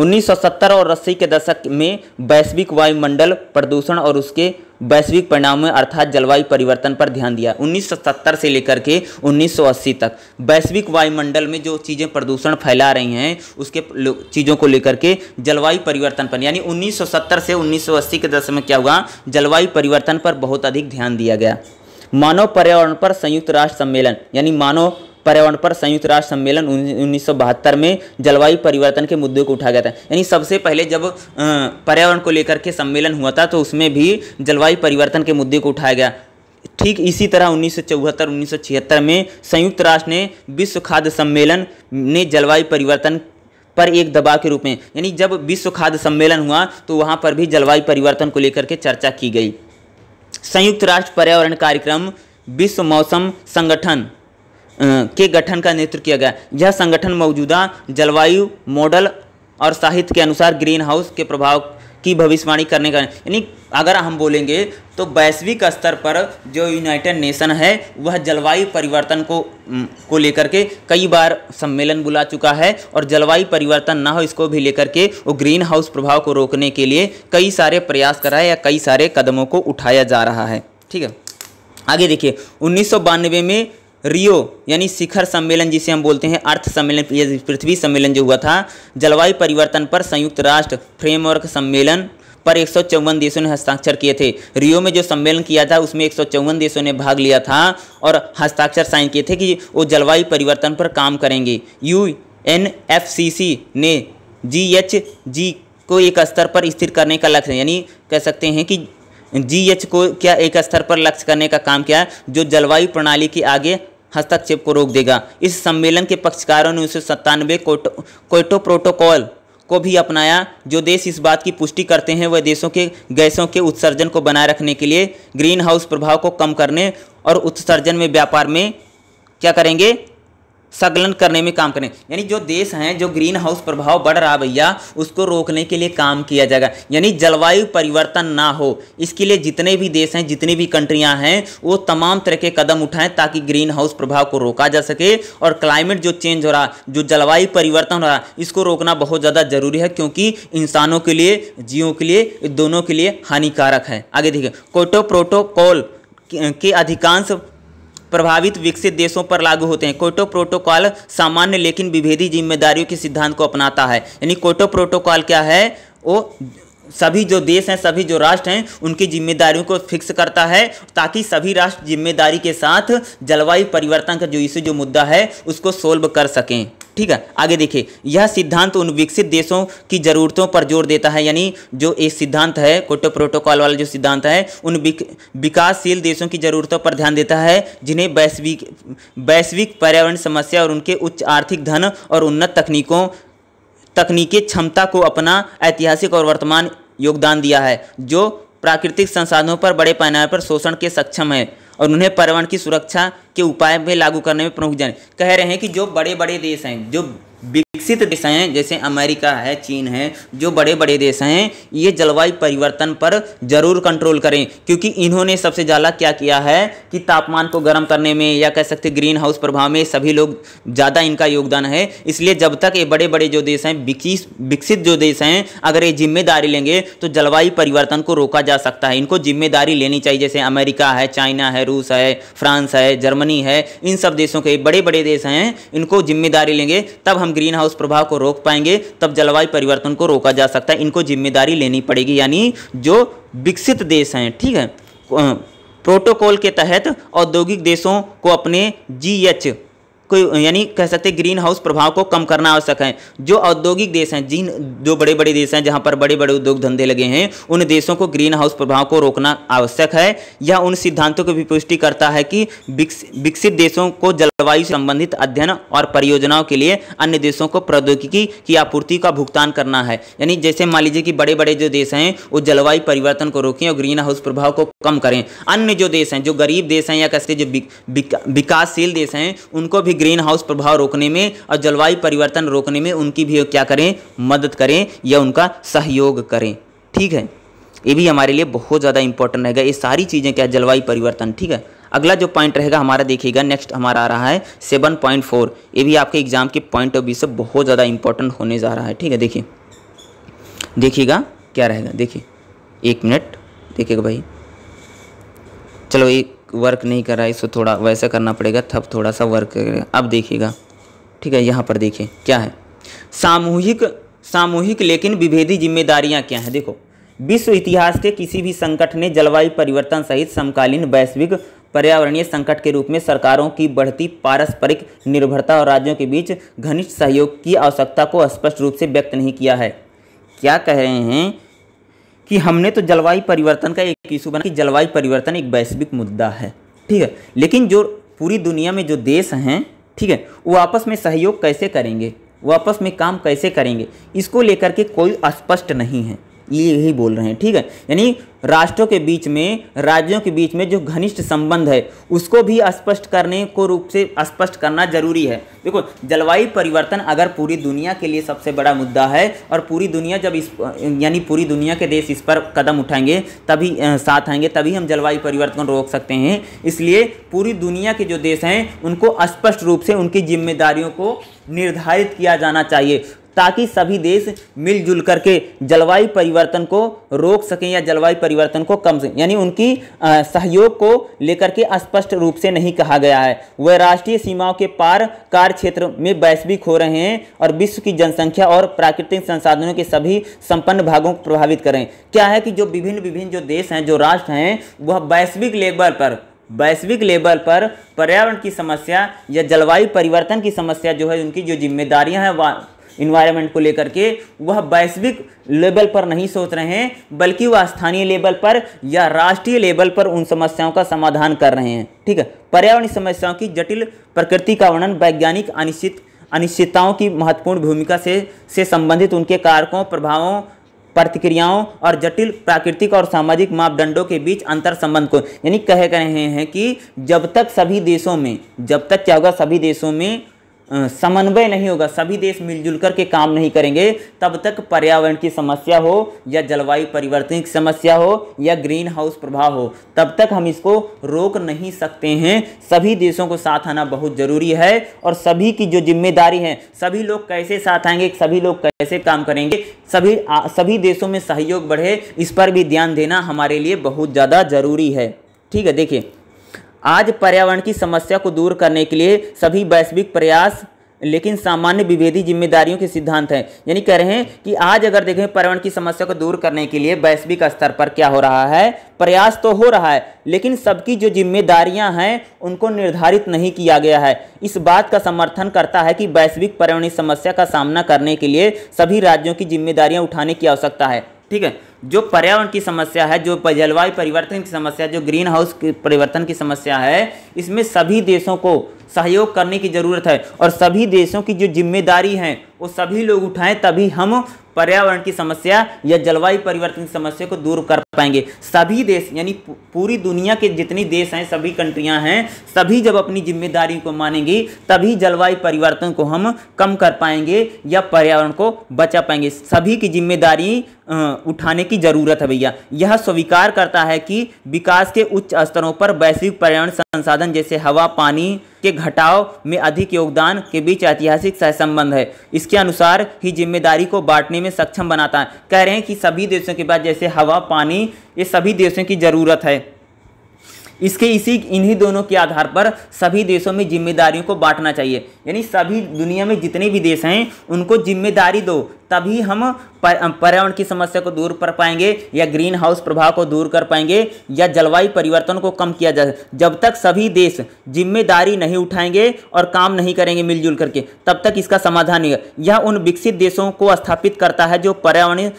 Speaker 1: 1970 और अस्सी के दशक में वैश्विक वायुमंडल प्रदूषण और उसके वैश्विक परिणामों अर्थात जलवायु परिवर्तन पर ध्यान दिया 1970 से लेकर के 1980 तक वैश्विक वायुमंडल में जो चीज़ें प्रदूषण फैला रही हैं उसके चीज़ों को लेकर के जलवायु परिवर्तन पर यानी 1970 से 1980 के दशक में क्या हुआ जलवायु परिवर्तन पर बहुत अधिक ध्यान दिया गया मानव पर्यावरण पर संयुक्त राष्ट्र सम्मेलन यानी मानव पर्यावरण पर संयुक्त राष्ट्र सम्मेलन उन्नीस में जलवायु परिवर्तन के मुद्दे को उठाया गया था यानी सबसे पहले जब पर्यावरण को लेकर के सम्मेलन हुआ था तो उसमें भी जलवायु परिवर्तन के मुद्दे को उठाया गया ठीक इसी तरह उन्नीस सौ चौहत्तर उन्नीस में संयुक्त राष्ट्र ने विश्व खाद्य सम्मेलन ने जलवायु परिवर्तन पर एक दबाव के रूप में यानी जब विश्व खाद्य सम्मेलन हुआ तो वहाँ पर भी जलवायु परिवर्तन को लेकर के चर्चा की गई संयुक्त राष्ट्र पर्यावरण कार्यक्रम विश्व मौसम संगठन के गठन का नेतृत्व किया गया यह संगठन मौजूदा जलवायु मॉडल और साहित्य के अनुसार ग्रीन हाउस के प्रभाव की भविष्यवाणी करने का यानी अगर हम बोलेंगे तो वैश्विक स्तर पर जो यूनाइटेड नेशन है वह जलवायु परिवर्तन को को लेकर के कई बार सम्मेलन बुला चुका है और जलवायु परिवर्तन ना हो इसको भी लेकर के वो ग्रीन हाउस प्रभाव को रोकने के लिए कई सारे प्रयास कराए है या कई सारे कदमों को उठाया जा रहा है ठीक है आगे देखिए उन्नीस में रियो यानी शिखर सम्मेलन जिसे हम बोलते हैं अर्थ सम्मेलन पृथ्वी सम्मेलन जो हुआ था जलवायु परिवर्तन पर संयुक्त राष्ट्र फ्रेमवर्क सम्मेलन पर एक देशों ने हस्ताक्षर किए थे रियो में जो सम्मेलन किया था उसमें एक देशों ने भाग लिया था और हस्ताक्षर साइन किए थे कि वो जलवायु परिवर्तन पर काम करेंगे U N F C C ने जी एच जी को एक स्तर पर स्थिर करने का लक्ष्य यानी कह सकते हैं कि जीएच को क्या एक स्तर पर लक्ष्य करने का काम किया है जो जलवायु प्रणाली के आगे हस्तक्षेप को रोक देगा इस सम्मेलन के पक्षकारों ने उन्नीस कोटो कोटो प्रोटोकॉल को भी अपनाया जो देश इस बात की पुष्टि करते हैं वह देशों के गैसों के उत्सर्जन को बनाए रखने के लिए ग्रीन हाउस प्रभाव को कम करने और उत्सर्जन में व्यापार में क्या करेंगे संकलन करने में काम करें यानी जो देश हैं जो ग्रीन हाउस प्रभाव बढ़ रहा भैया उसको रोकने के लिए काम किया जाएगा यानी जलवायु परिवर्तन ना हो इसके लिए जितने भी देश हैं जितनी भी कंट्रियां हैं वो तमाम तरह के कदम उठाएं ताकि ग्रीन हाउस प्रभाव को रोका जा सके और क्लाइमेट जो चेंज हो रहा जो जलवायु परिवर्तन हो रहा इसको रोकना बहुत ज़्यादा जरूरी है क्योंकि इंसानों के लिए जीवों के लिए दोनों के लिए हानिकारक है आगे देखिए कोटो प्रोटोकॉल के अधिकांश प्रभावित विकसित देशों पर लागू होते हैं कोटो प्रोटोकॉल सामान्य लेकिन विभेदी जिम्मेदारियों के सिद्धांत को अपनाता है यानी कोटो प्रोटोकॉल क्या है वो सभी जो देश हैं सभी जो राष्ट्र हैं उनकी जिम्मेदारियों को फिक्स करता है ताकि सभी राष्ट्र जिम्मेदारी के साथ जलवायु परिवर्तन का जो इसे जो मुद्दा है उसको सोल्व कर सकें ठीक है आगे देखिए यह सिद्धांत उन विकसित देशों की ज़रूरतों पर जोर देता है यानी जो एक सिद्धांत है कोटो प्रोटोकॉल वाला जो सिद्धांत है उन विकासशील देशों की ज़रूरतों पर ध्यान देता है जिन्हें वैश्विक वैश्विक पर्यावरण समस्या और उनके उच्च आर्थिक धन और उन्नत तकनीकों तकनीकी क्षमता को अपना ऐतिहासिक और वर्तमान योगदान दिया है जो प्राकृतिक संसाधनों पर बड़े पैमाने पर शोषण के सक्षम है और उन्हें पर्यावरण की सुरक्षा के उपाय भी लागू करने में प्रमुख जाने कह रहे हैं कि जो बड़े बड़े देश हैं जो विकसित देश हैं जैसे अमेरिका है चीन है जो बड़े बड़े देश हैं ये जलवायु परिवर्तन पर जरूर कंट्रोल करें क्योंकि इन्होंने सबसे ज़्यादा क्या किया है कि तापमान को गर्म करने में या कह सकते ग्रीन हाउस प्रभाव में सभी लोग ज़्यादा इनका योगदान है इसलिए जब तक ये बड़े बड़े जो देश हैं विकसित जो देश हैं अगर ये जिम्मेदारी लेंगे तो जलवायु परिवर्तन को रोका जा सकता है इनको जिम्मेदारी लेनी चाहिए जैसे अमेरिका है चाइना है रूस है फ्रांस है जर्मनी है इन सब देशों के बड़े बड़े देश हैं इनको जिम्मेदारी लेंगे तब हम हम ग्रीन हाउस प्रभाव को रोक पाएंगे तब जलवायु परिवर्तन को रोका जा सकता है इनको जिम्मेदारी लेनी पड़ेगी यानी जो विकसित देश हैं ठीक है प्रोटोकॉल के तहत औद्योगिक देशों को अपने जी कोई यानी कह सकते हैं ग्रीन हाउस प्रभाव को कम करना आवश्यक है जो औद्योगिक देश हैं जिन जो बड़े बड़े देश हैं जहां पर बड़े बड़े उद्योग धंधे लगे हैं उन देशों को ग्रीन हाउस प्रभाव को रोकना आवश्यक है यह उन सिद्धांतों की भी पुष्टि करता है कि विकसित देशों को जलवायु से संबंधित अध्ययन और परियोजनाओं के लिए अन्य देशों को प्रौद्योगिकी की आपूर्ति का भुगतान करना है यानी जैसे मान लीजिए कि बड़े बड़े जो देश हैं वो जलवायु परिवर्तन को रोकें और ग्रीन हाउस प्रभाव को कम करें अन्य जो देश हैं जो गरीब देश हैं या कैसे जो विकासशील देश हैं उनको भी ग्रीन हाउस प्रभाव रोकने में और जलवायु परिवर्तन रोकने में उनकी भी क्या करें मदद करें या उनका सहयोग करें ठीक है ये भी हमारे लिए बहुत ज़्यादा इंपॉर्टेंट रहेगा ये सारी चीज़ें क्या जलवायु परिवर्तन ठीक है अगला जो पॉइंट रहेगा हमारा देखिएगा नेक्स्ट हमारा आ रहा है सेवन पॉइंट फोर ये भी आपके एग्जाम के पॉइंट ऑफ व्यू से बहुत ज़्यादा इंपॉर्टेंट होने जा रहा है ठीक है देखिए देखिएगा क्या रहेगा देखिए एक मिनट देखिएगा भाई चलो ये वर्क नहीं कर रहा है इसको थोड़ा वैसा करना पड़ेगा थप थोड़ा सा वर्क करेगा अब देखिएगा ठीक है यहाँ पर देखिए क्या है सामूहिक सामूहिक लेकिन विभेदी जिम्मेदारियाँ क्या हैं देखो विश्व इतिहास के किसी भी संकट ने जलवायु परिवर्तन सहित समकालीन वैश्विक पर्यावरणीय संकट के रूप में सरकारों की बढ़ती पारस्परिक निर्भरता और राज्यों के बीच घनिष्ठ सहयोग की आवश्यकता को स्पष्ट रूप से व्यक्त नहीं किया है क्या कह रहे हैं कि हमने तो जलवायु परिवर्तन का एक इशू बना कि जलवायु परिवर्तन एक वैश्विक मुद्दा है ठीक है लेकिन जो पूरी दुनिया में जो देश हैं ठीक है वो आपस में सहयोग कैसे करेंगे वो आपस में काम कैसे करेंगे इसको लेकर के कोई स्पष्ट नहीं है ये यही बोल रहे हैं ठीक है यानी राष्ट्रों के बीच में राज्यों के बीच में जो घनिष्ठ संबंध है उसको भी स्पष्ट करने को रूप से स्पष्ट करना जरूरी है देखो जलवायु परिवर्तन अगर पूरी दुनिया के लिए सबसे बड़ा मुद्दा है और पूरी दुनिया जब इस यानी पूरी दुनिया के देश इस पर कदम उठाएंगे तभी साथ आएंगे तभी हम जलवायु परिवर्तन रोक सकते हैं इसलिए पूरी दुनिया के जो देश हैं उनको स्पष्ट रूप से उनकी जिम्मेदारियों को निर्धारित किया जाना चाहिए ताकि सभी देश मिलजुल करके जलवायु परिवर्तन को रोक सकें या जलवायु परिवर्तन को कम सकें यानी उनकी सहयोग को लेकर के स्पष्ट रूप से नहीं कहा गया है वह राष्ट्रीय सीमाओं के पार कार्य क्षेत्र में वैश्विक हो रहे हैं और विश्व की जनसंख्या और प्राकृतिक संसाधनों के सभी संपन्न भागों को प्रभावित करें क्या है कि जो विभिन्न विभिन्न जो देश हैं जो राष्ट्र हैं वह वैश्विक लेवल पर वैश्विक लेवल पर पर्यावरण की समस्या या जलवायु परिवर्तन की समस्या जो है उनकी जो जिम्मेदारियां हैं इन्वायरमेंट को लेकर के वह वैश्विक लेवल पर नहीं सोच रहे हैं बल्कि वह स्थानीय लेवल पर या राष्ट्रीय लेवल पर उन समस्याओं का समाधान कर रहे हैं ठीक है पर्यावरण समस्याओं की जटिल प्रकृति का वर्णन वैज्ञानिक अनिश्चित अनिश्चितताओं की महत्वपूर्ण भूमिका से से संबंधित उनके कारकों प्रभावों प्रतिक्रियाओं और जटिल प्राकृतिक और सामाजिक मापदंडों के बीच अंतर संबंध को यानी कह रहे हैं कि जब तक सभी देशों में जब तक क्या होगा सभी देशों में समन्वय नहीं होगा सभी देश मिलजुल करके काम नहीं करेंगे तब तक पर्यावरण की समस्या हो या जलवायु परिवर्तन की समस्या हो या ग्रीन हाउस प्रभाव हो तब तक हम इसको रोक नहीं सकते हैं सभी देशों को साथ आना बहुत ज़रूरी है और सभी की जो जिम्मेदारी है सभी लोग कैसे साथ आएंगे सभी लोग कैसे काम करेंगे सभी आ, सभी देशों में सहयोग बढ़े इस पर भी ध्यान देना हमारे लिए बहुत ज़्यादा ज़रूरी है ठीक है देखिए आज पर्यावरण की समस्या को दूर करने के लिए सभी वैश्विक प्रयास लेकिन सामान्य विभेदी जिम्मेदारियों के सिद्धांत हैं यानी कह रहे हैं कि आज अगर देखें पर्यावरण की समस्या को दूर करने के लिए वैश्विक स्तर पर क्या हो रहा है प्रयास तो हो रहा है लेकिन सबकी जो जिम्मेदारियां हैं उनको निर्धारित नहीं किया गया है इस बात का समर्थन करता है कि वैश्विक पर्यावरणीय समस्या का सामना करने के लिए सभी राज्यों की जिम्मेदारियाँ उठाने की आवश्यकता है ठीक है जो पर्यावरण की समस्या है जो जलवायु परिवर्तन की समस्या जो ग्रीन हाउस परिवर्तन की समस्या है इसमें सभी देशों को सहयोग करने की ज़रूरत है और सभी देशों की जो जिम्मेदारी है वो सभी लोग उठाएं तभी हम पर्यावरण की समस्या या जलवायु परिवर्तन की समस्या को दूर कर पाएंगे सभी देश यानी पूरी दुनिया के जितनी देश हैं सभी कंट्रियां हैं सभी जब अपनी जिम्मेदारी को मानेंगी तभी जलवायु परिवर्तन को हम कम कर पाएंगे या पर्यावरण को बचा पाएंगे सभी की जिम्मेदारी उठाने की जरूरत है भैया यह स्वीकार करता है कि विकास के उच्च स्तरों पर वैश्विक पर्यावरण संसाधन जैसे हवा पानी के घटाव में अधिक योगदान के बीच ऐतिहासिक सहसंबंध है इसके अनुसार ही जिम्मेदारी को बांटने में सक्षम बनाता है कह रहे हैं कि सभी देशों के पास जैसे हवा पानी ये सभी देशों की ज़रूरत है इसके इसी इन्हीं दोनों के आधार पर सभी देशों में जिम्मेदारियों को बांटना चाहिए यानी सभी दुनिया में जितने भी देश हैं उनको जिम्मेदारी दो तभी हम पर्यावरण की समस्या को दूर कर पाएंगे या ग्रीन हाउस प्रभाव को दूर कर पाएंगे या जलवायु परिवर्तन को कम किया जा जब तक सभी देश जिम्मेदारी नहीं उठाएंगे और काम नहीं करेंगे मिलजुल करके तब तक इसका समाधान नहीं यह उन विकसित देशों को स्थापित करता है जो पर्यावरण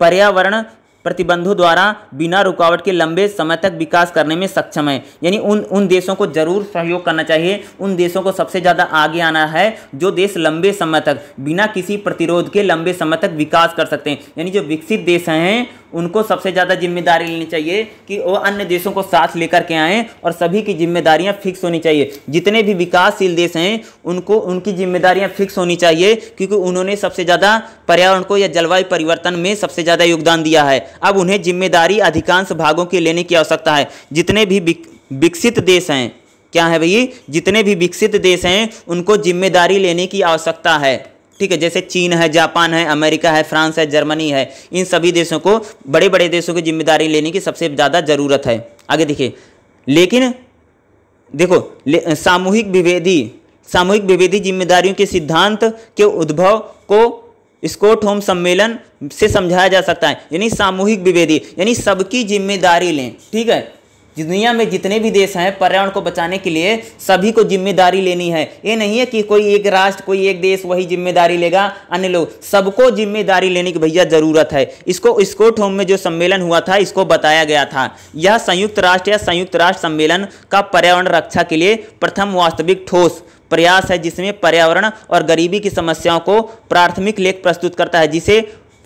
Speaker 1: पर्यावरण प्रतिबंधों द्वारा बिना रुकावट के लंबे समय तक विकास करने में सक्षम है यानी उन उन देशों को जरूर सहयोग करना चाहिए उन देशों को सबसे ज़्यादा आगे आना है जो देश लंबे समय तक बिना किसी प्रतिरोध के लंबे समय तक विकास कर सकते हैं यानी जो विकसित देश हैं उनको सबसे ज़्यादा जिम्मेदारी लेनी चाहिए कि वो अन्य देशों को साथ लेकर के आएँ और सभी की जिम्मेदारियाँ फिक्स होनी चाहिए जितने भी विकासशील देश हैं उनको उनकी जिम्मेदारियाँ फिक्स होनी चाहिए क्योंकि उन्होंने सबसे ज़्यादा पर्यावरण को या जलवायु परिवर्तन में सबसे ज़्यादा योगदान दिया है अब उन्हें जिम्मेदारी अधिकांश भागों की लेने की आवश्यकता है जितने भी विकसित देश हैं क्या है भैया जितने भी विकसित देश हैं उनको जिम्मेदारी लेने की आवश्यकता है ठीक है जैसे चीन है जापान है अमेरिका है फ्रांस है जर्मनी है इन सभी देशों को बड़े बड़े देशों की जिम्मेदारी लेने की सबसे ज़्यादा ज़रूरत है आगे देखिए लेकिन देखो ले, सामूहिक विभेदी सामूहिक विभेदी जिम्मेदारियों के सिद्धांत के उद्भव को स्कोट होम सम्मेलन से समझाया जा सकता है यानी सामूहिक विभेदी यानी सबकी जिम्मेदारी लें ठीक है दुनिया में जितने भी देश हैं पर्यावरण को बचाने के लिए सभी को जिम्मेदारी लेनी है ये नहीं है कि कोई एक राष्ट्र कोई एक देश वही जिम्मेदारी लेगा अन्य लोग सबको जिम्मेदारी लेने की भैया ज़रूरत है इसको होम में जो सम्मेलन हुआ था इसको बताया गया था यह संयुक्त राष्ट्र या संयुक्त राष्ट्र सम्मेलन का पर्यावरण रक्षा के लिए प्रथम वास्तविक ठोस प्रयास है जिसमें पर्यावरण और गरीबी की समस्याओं को प्राथमिक लेख प्रस्तुत करता है जिसे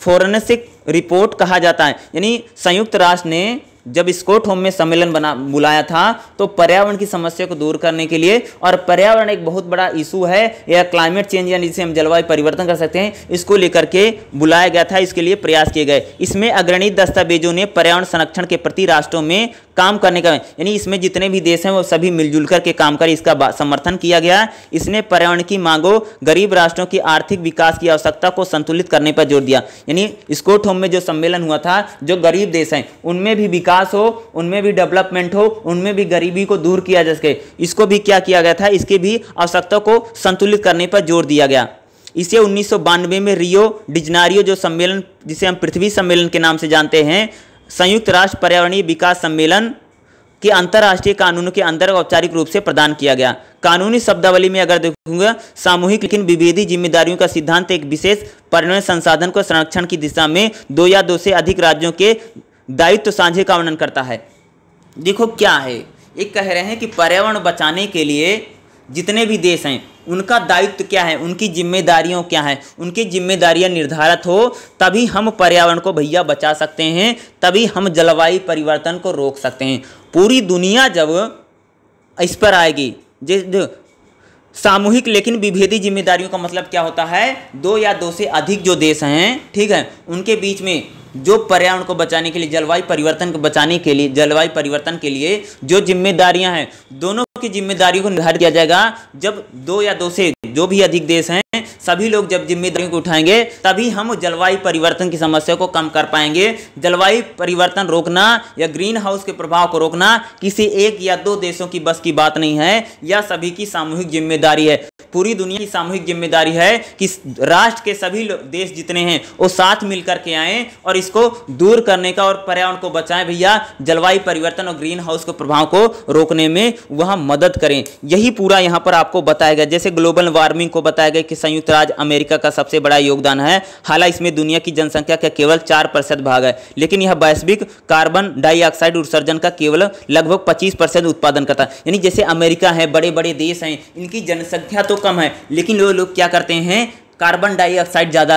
Speaker 1: फोरेंसिक रिपोर्ट कहा जाता है यानी संयुक्त राष्ट्र ने जब स्कोट होम में सम्मेलन बना बुलाया था तो पर्यावरण की समस्या को दूर करने के लिए और पर्यावरण एक बहुत बड़ा इशू है या क्लाइमेट चेंज यानी जिसे हम जलवायु परिवर्तन कर सकते हैं इसको लेकर के बुलाया गया था इसके लिए प्रयास किए गए इसमें अग्रणी दस्तावेजों ने पर्यावरण संरक्षण के प्रति राष्ट्रों में काम करने का यानी इसमें जितने भी देश हैं वो सभी मिलजुल करके काम कर इसका समर्थन किया गया इसने पर्यावरण की मांगों गरीब राष्ट्रों की आर्थिक विकास की आवश्यकता को संतुलित करने पर जोर दिया यानी स्कोट होम में जो सम्मेलन हुआ था जो गरीब देश हैं उनमें भी विकास विकास हो उनमें भी डेवलपमेंट हो उनमें भी गरीबी को दूर किया जा सके इसको भी क्या किया गया था इसके भी आवश्यकता को संतुलित करने पर जोर दिया गया इसे उन्नीस में रियो डिजनारियो जो सम्मेलन जिसे हम पृथ्वी सम्मेलन के नाम से जानते हैं संयुक्त राष्ट्र पर्यावरणीय विकास सम्मेलन के अंतर्राष्ट्रीय कानूनों के अंदर औपचारिक रूप से प्रदान किया गया कानूनी शब्दावली में अगर देखूंगा सामूहिक लेकिन विभेदी जिम्मेदारियों का सिद्धांत एक विशेष पर्यावरण संसाधन को संरक्षण की दिशा में दो या दो से अधिक राज्यों के दायित्व साझे का वर्णन करता है देखो क्या है ये कह रहे हैं कि पर्यावरण बचाने के लिए जितने भी देश हैं उनका दायित्व क्या है उनकी जिम्मेदारियों क्या है उनकी जिम्मेदारियां निर्धारित हो तभी हम पर्यावरण को भैया बचा सकते हैं तभी हम जलवायु परिवर्तन को रोक सकते हैं पूरी दुनिया जब इस पर आएगी जिस सामूहिक लेकिन विभेदी जिम्मेदारियों का मतलब क्या होता है दो या दो से अधिक जो देश हैं ठीक है उनके बीच में जो पर्यावरण को बचाने के लिए जलवायु परिवर्तन को बचाने के लिए जलवायु परिवर्तन के लिए जो जिम्मेदारियां हैं दोनों की जिम्मेदारी को निर्धारित किया जाएगा जब दो या दो से जो भी अधिक देश हैं सभी लोग जब जिम्मेदारियों को उठाएंगे तभी हम जलवायु परिवर्तन की समस्या को कम कर पाएंगे जलवायु परिवर्तन रोकना या ग्रीन हाउस के प्रभाव को रोकना किसी एक या दो देशों की बस की बात नहीं है यह सभी की सामूहिक जिम्मेदारी है पूरी दुनिया की सामूहिक जिम्मेदारी है कि राष्ट्र के सभी देश जितने हैं वो साथ मिलकर के आए और इसको दूर करने का और पर्यावरण को बचाएं भैया जलवायु परिवर्तन और ग्रीन हाउस के प्रभाव को रोकने में वह मदद करें यही पूरा यहाँ पर आपको बताया गया जैसे ग्लोबल वार्मिंग को बताया गया कि संयुक्त राज्य अमेरिका का सबसे बड़ा योगदान है हालांकि इसमें दुनिया की जनसंख्या का केवल चार प्रतिशत भाग है लेकिन यह वैश्विक कार्बन डाइऑक्साइड उत्सर्जन का केवल लगभग पच्चीस परसेंट उत्पादन करता है यानी जैसे अमेरिका है बड़े बड़े देश हैं इनकी जनसंख्या तो कम है लेकिन लोग लो क्या करते हैं कार्बन डाइऑक्साइड ज़्यादा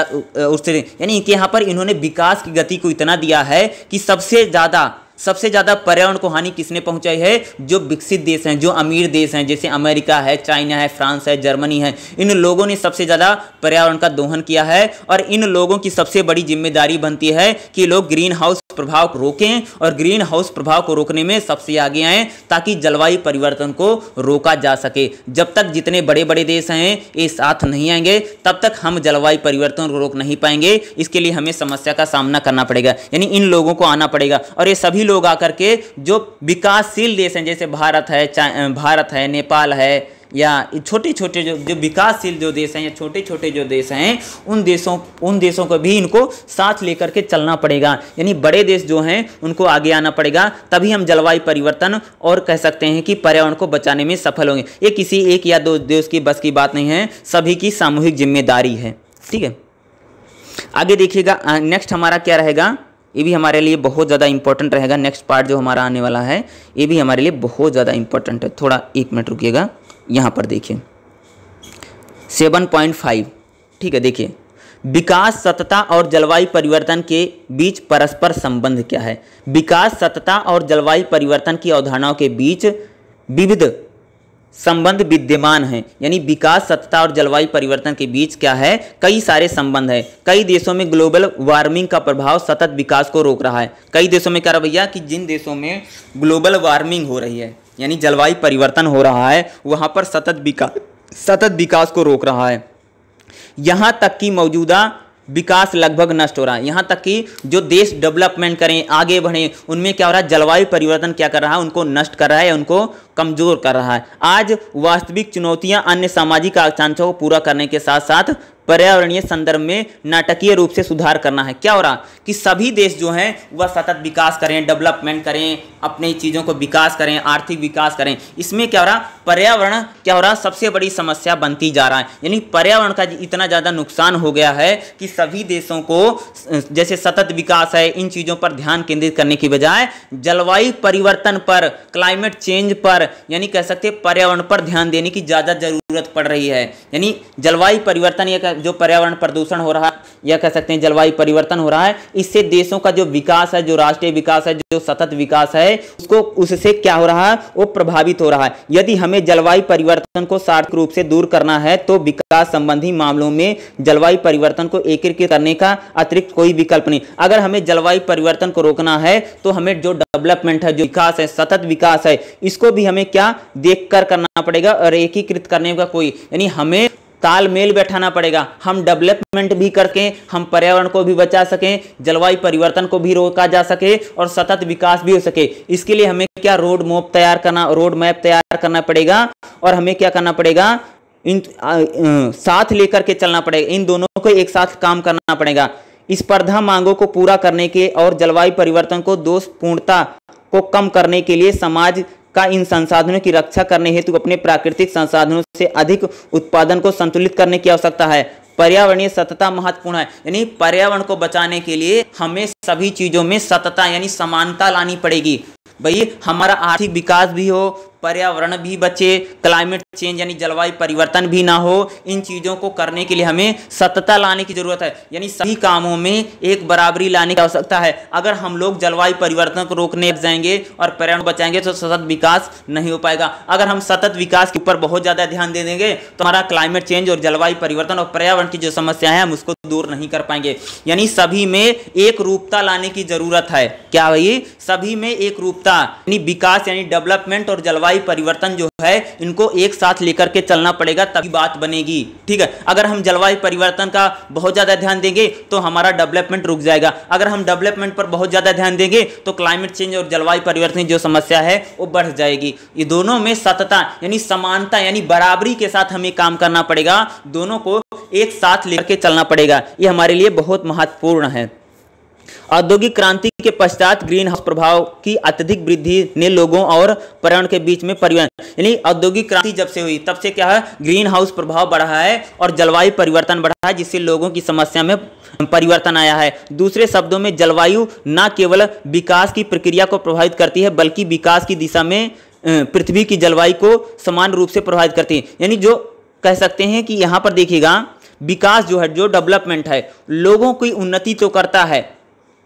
Speaker 1: उससे यानी कि यहाँ पर इन्होंने विकास की गति को इतना दिया है कि सबसे ज़्यादा सबसे ज़्यादा पर्यावरण को हानि किसने पहुंचाई है जो विकसित देश हैं जो अमीर देश हैं जैसे अमेरिका है चाइना है फ्रांस है जर्मनी है इन लोगों ने सबसे ज़्यादा पर्यावरण का दोहन किया है और इन लोगों की सबसे बड़ी जिम्मेदारी बनती है कि लोग ग्रीन हाउस प्रभाव को रोकें और ग्रीन हाउस प्रभाव को रोकने में सबसे आगे आए ताकि जलवायु परिवर्तन को रोका जा सके जब तक जितने बड़े बड़े देश हैं ये साथ नहीं आएंगे तब तक हम जलवायु परिवर्तन को रोक नहीं पाएंगे इसके लिए हमें समस्या का सामना करना पड़ेगा यानी इन लोगों को आना पड़ेगा और ये सभी लोग आकर के जो विकासशील देश हैं जैसे भारत है भारत है नेपाल है या छोटे छोटे जो जो विकासशील जो देश हैं या छोटे छोटे जो देश हैं उन देशों उन देशों को भी इनको साथ लेकर के चलना पड़ेगा यानी बड़े देश जो हैं उनको आगे आना पड़ेगा तभी हम जलवायु परिवर्तन और कह सकते हैं कि पर्यावरण को बचाने में सफल होंगे ये किसी एक या दो देश की बस की बात नहीं है सभी की सामूहिक जिम्मेदारी है ठीक है आगे देखिएगा नेक्स्ट हमारा क्या रहेगा ये भी हमारे लिए बहुत ज़्यादा इंपॉर्टेंट रहेगा नेक्स्ट पार्ट जो हमारा आने वाला है ये भी हमारे लिए बहुत ज़्यादा इंपॉर्टेंट है थोड़ा एक मिनट रुकिएगा यहाँ पर देखिए सेवन पॉइंट फाइव ठीक है देखिए विकास सतता और जलवायु परिवर्तन के बीच परस्पर संबंध क्या है विकास सतता और जलवायु परिवर्तन की अवधारणाओं के बीच विविध संबंध विद्यमान हैं यानी विकास सत्ता और जलवायु परिवर्तन के बीच क्या है कई सारे संबंध है कई देशों में ग्लोबल वार्मिंग का प्रभाव सतत विकास को रोक रहा है कई देशों में क्या भैया कि जिन देशों में ग्लोबल वार्मिंग हो रही है यानी जलवायु परिवर्तन हो रहा है वहाँ पर सतत विकास सतत विकास को रोक रहा है यहाँ तक कि मौजूदा विकास लगभग नष्ट हो रहा है यहाँ तक कि जो देश डेवलपमेंट करें आगे बढ़ें उनमें क्या हो रहा है जलवायु परिवर्तन क्या कर रहा है उनको नष्ट कर रहा है उनको कमज़ोर कर रहा है आज वास्तविक चुनौतियाँ अन्य सामाजिक आकांक्षाओं को पूरा करने के साथ साथ पर्यावरणीय संदर्भ में नाटकीय रूप से सुधार करना है क्या हो रहा कि सभी देश जो हैं वह सतत विकास करें डेवलपमेंट करें अपनी चीज़ों को विकास करें आर्थिक विकास करें इसमें क्या हो रहा पर्यावरण क्या हो रहा सबसे बड़ी समस्या बनती जा रहा है यानी पर्यावरण का इतना ज़्यादा नुकसान हो गया है कि सभी देशों को जैसे सतत विकास है इन चीज़ों पर ध्यान केंद्रित करने की बजाय जलवायु परिवर्तन पर क्लाइमेट चेंज पर यानी कह सकते पर्यावरण पर ध्यान देने की ज़्यादा जरूरत पड़ रही है यानी जलवायु परिवर्तन या जो पर्यावरण प्रदूषण हो रहा है या कह सकते हैं जलवायु परिवर्तन हो रहा है इससे देशों का जो विकास है जो राष्ट्रीय विकास है जो सतत विकास है उसको उससे क्या हो रहा है वो प्रभावित हो रहा है यदि हमें जलवायु परिवर्तन को सार्थक रूप से दूर करना है तो विकास संबंधी मामलों में जलवायु परिवर्तन को एकीकृत करने का अतिरिक्त कोई विकल्प नहीं अगर हमें जलवायु परिवर्तन को रोकना है तो हमें जो डेवलपमेंट है जो विकास है सतत विकास है इसको भी हमें क्या देखकर करना पड़ेगा और एकीकृत करने का कोई यानी हमें तालमेल बैठाना पड़ेगा हम डेवलपमेंट भी करके हम पर्यावरण को भी बचा सकें जलवायु परिवर्तन को भी रोका जा सके और सतत विकास भी हो सके इसके लिए हमें क्या रोड मैप तैयार करना रोड मैप तैयार करना पड़ेगा और हमें क्या करना पड़ेगा इन आ, आ, साथ लेकर के चलना पड़ेगा इन दोनों को एक साथ काम करना पड़ेगा स्पर्धा मांगों को पूरा करने के और जलवायु परिवर्तन को दोष पूर्णता को कम करने के लिए समाज का इन संसाधनों की रक्षा करने हेतु अपने प्राकृतिक संसाधनों से अधिक उत्पादन को संतुलित करने की आवश्यकता है पर्यावरणीय सतता महत्वपूर्ण है यानी पर्यावरण को बचाने के लिए हमें सभी चीज़ों में सतता यानी समानता लानी पड़ेगी भाई हमारा आर्थिक विकास भी हो पर्यावरण भी बचे क्लाइमेट चेंज यानी जलवायु परिवर्तन भी ना हो इन चीज़ों को करने के लिए हमें सतता लाने की ज़रूरत है यानी सभी कामों में एक बराबरी लाने की आवश्यकता है अगर हम लोग जलवायु परिवर्तन को रोकने जाएंगे और पर्यावरण बचाएंगे तो सतत विकास नहीं हो पाएगा अगर हम सतत विकास के ऊपर बहुत ज़्यादा ध्यान दे देंगे तो हमारा क्लाइमेट चेंज और जलवायु परिवर्तन और पर्यावरण की जो समस्या है हम उसको दूर नहीं कर पाएंगे यानी सभी में एक रूपता लाने की ज़रूरत है क्या भाई सभी में एक रूपता यानी विकास यानी डेवलपमेंट और जलवायु जलवायु परिवर्तन जो है इनको एक साथ लेकर के चलना पड़ेगा तभी बात बनेगी ठीक है अगर हम जलवायु परिवर्तन का बहुत ज़्यादा ध्यान देंगे तो हमारा डेवलपमेंट रुक जाएगा अगर हम डेवलपमेंट पर बहुत ज़्यादा ध्यान देंगे तो क्लाइमेट चेंज और जलवायु परिवर्तन जो समस्या है वो बढ़ जाएगी ये दोनों में सतता यानी समानता यानी बराबरी के साथ हमें काम करना पड़ेगा दोनों को एक साथ लेकर के चलना पड़ेगा ये हमारे लिए बहुत महत्वपूर्ण है औद्योगिक क्रांति के पश्चात ग्रीन हाउस प्रभाव की अत्यधिक वृद्धि ने लोगों और पर्यावरण के बीच में परिवर्तन यानी औद्योगिक क्रांति जब से हुई तब से क्या है ग्रीन हाउस प्रभाव बढ़ा है और जलवायु परिवर्तन बढ़ा है जिससे लोगों की समस्या में परिवर्तन आया है दूसरे शब्दों में जलवायु न केवल विकास की प्रक्रिया को प्रभावित करती है बल्कि विकास की दिशा में पृथ्वी की जलवायु को समान रूप से प्रभावित करती है यानी जो कह सकते हैं कि यहाँ पर देखिएगा विकास जो है जो डेवलपमेंट है लोगों की उन्नति तो करता है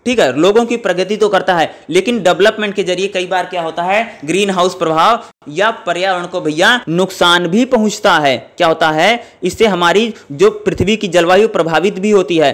Speaker 1: ठीक है लोगों की प्रगति तो करता है लेकिन डेवलपमेंट के जरिए कई बार क्या होता है ग्रीन हाउस प्रभाव या पर्यावरण को भैया नुकसान भी पहुंचता है क्या होता है इससे हमारी जो पृथ्वी की जलवायु प्रभावित भी होती है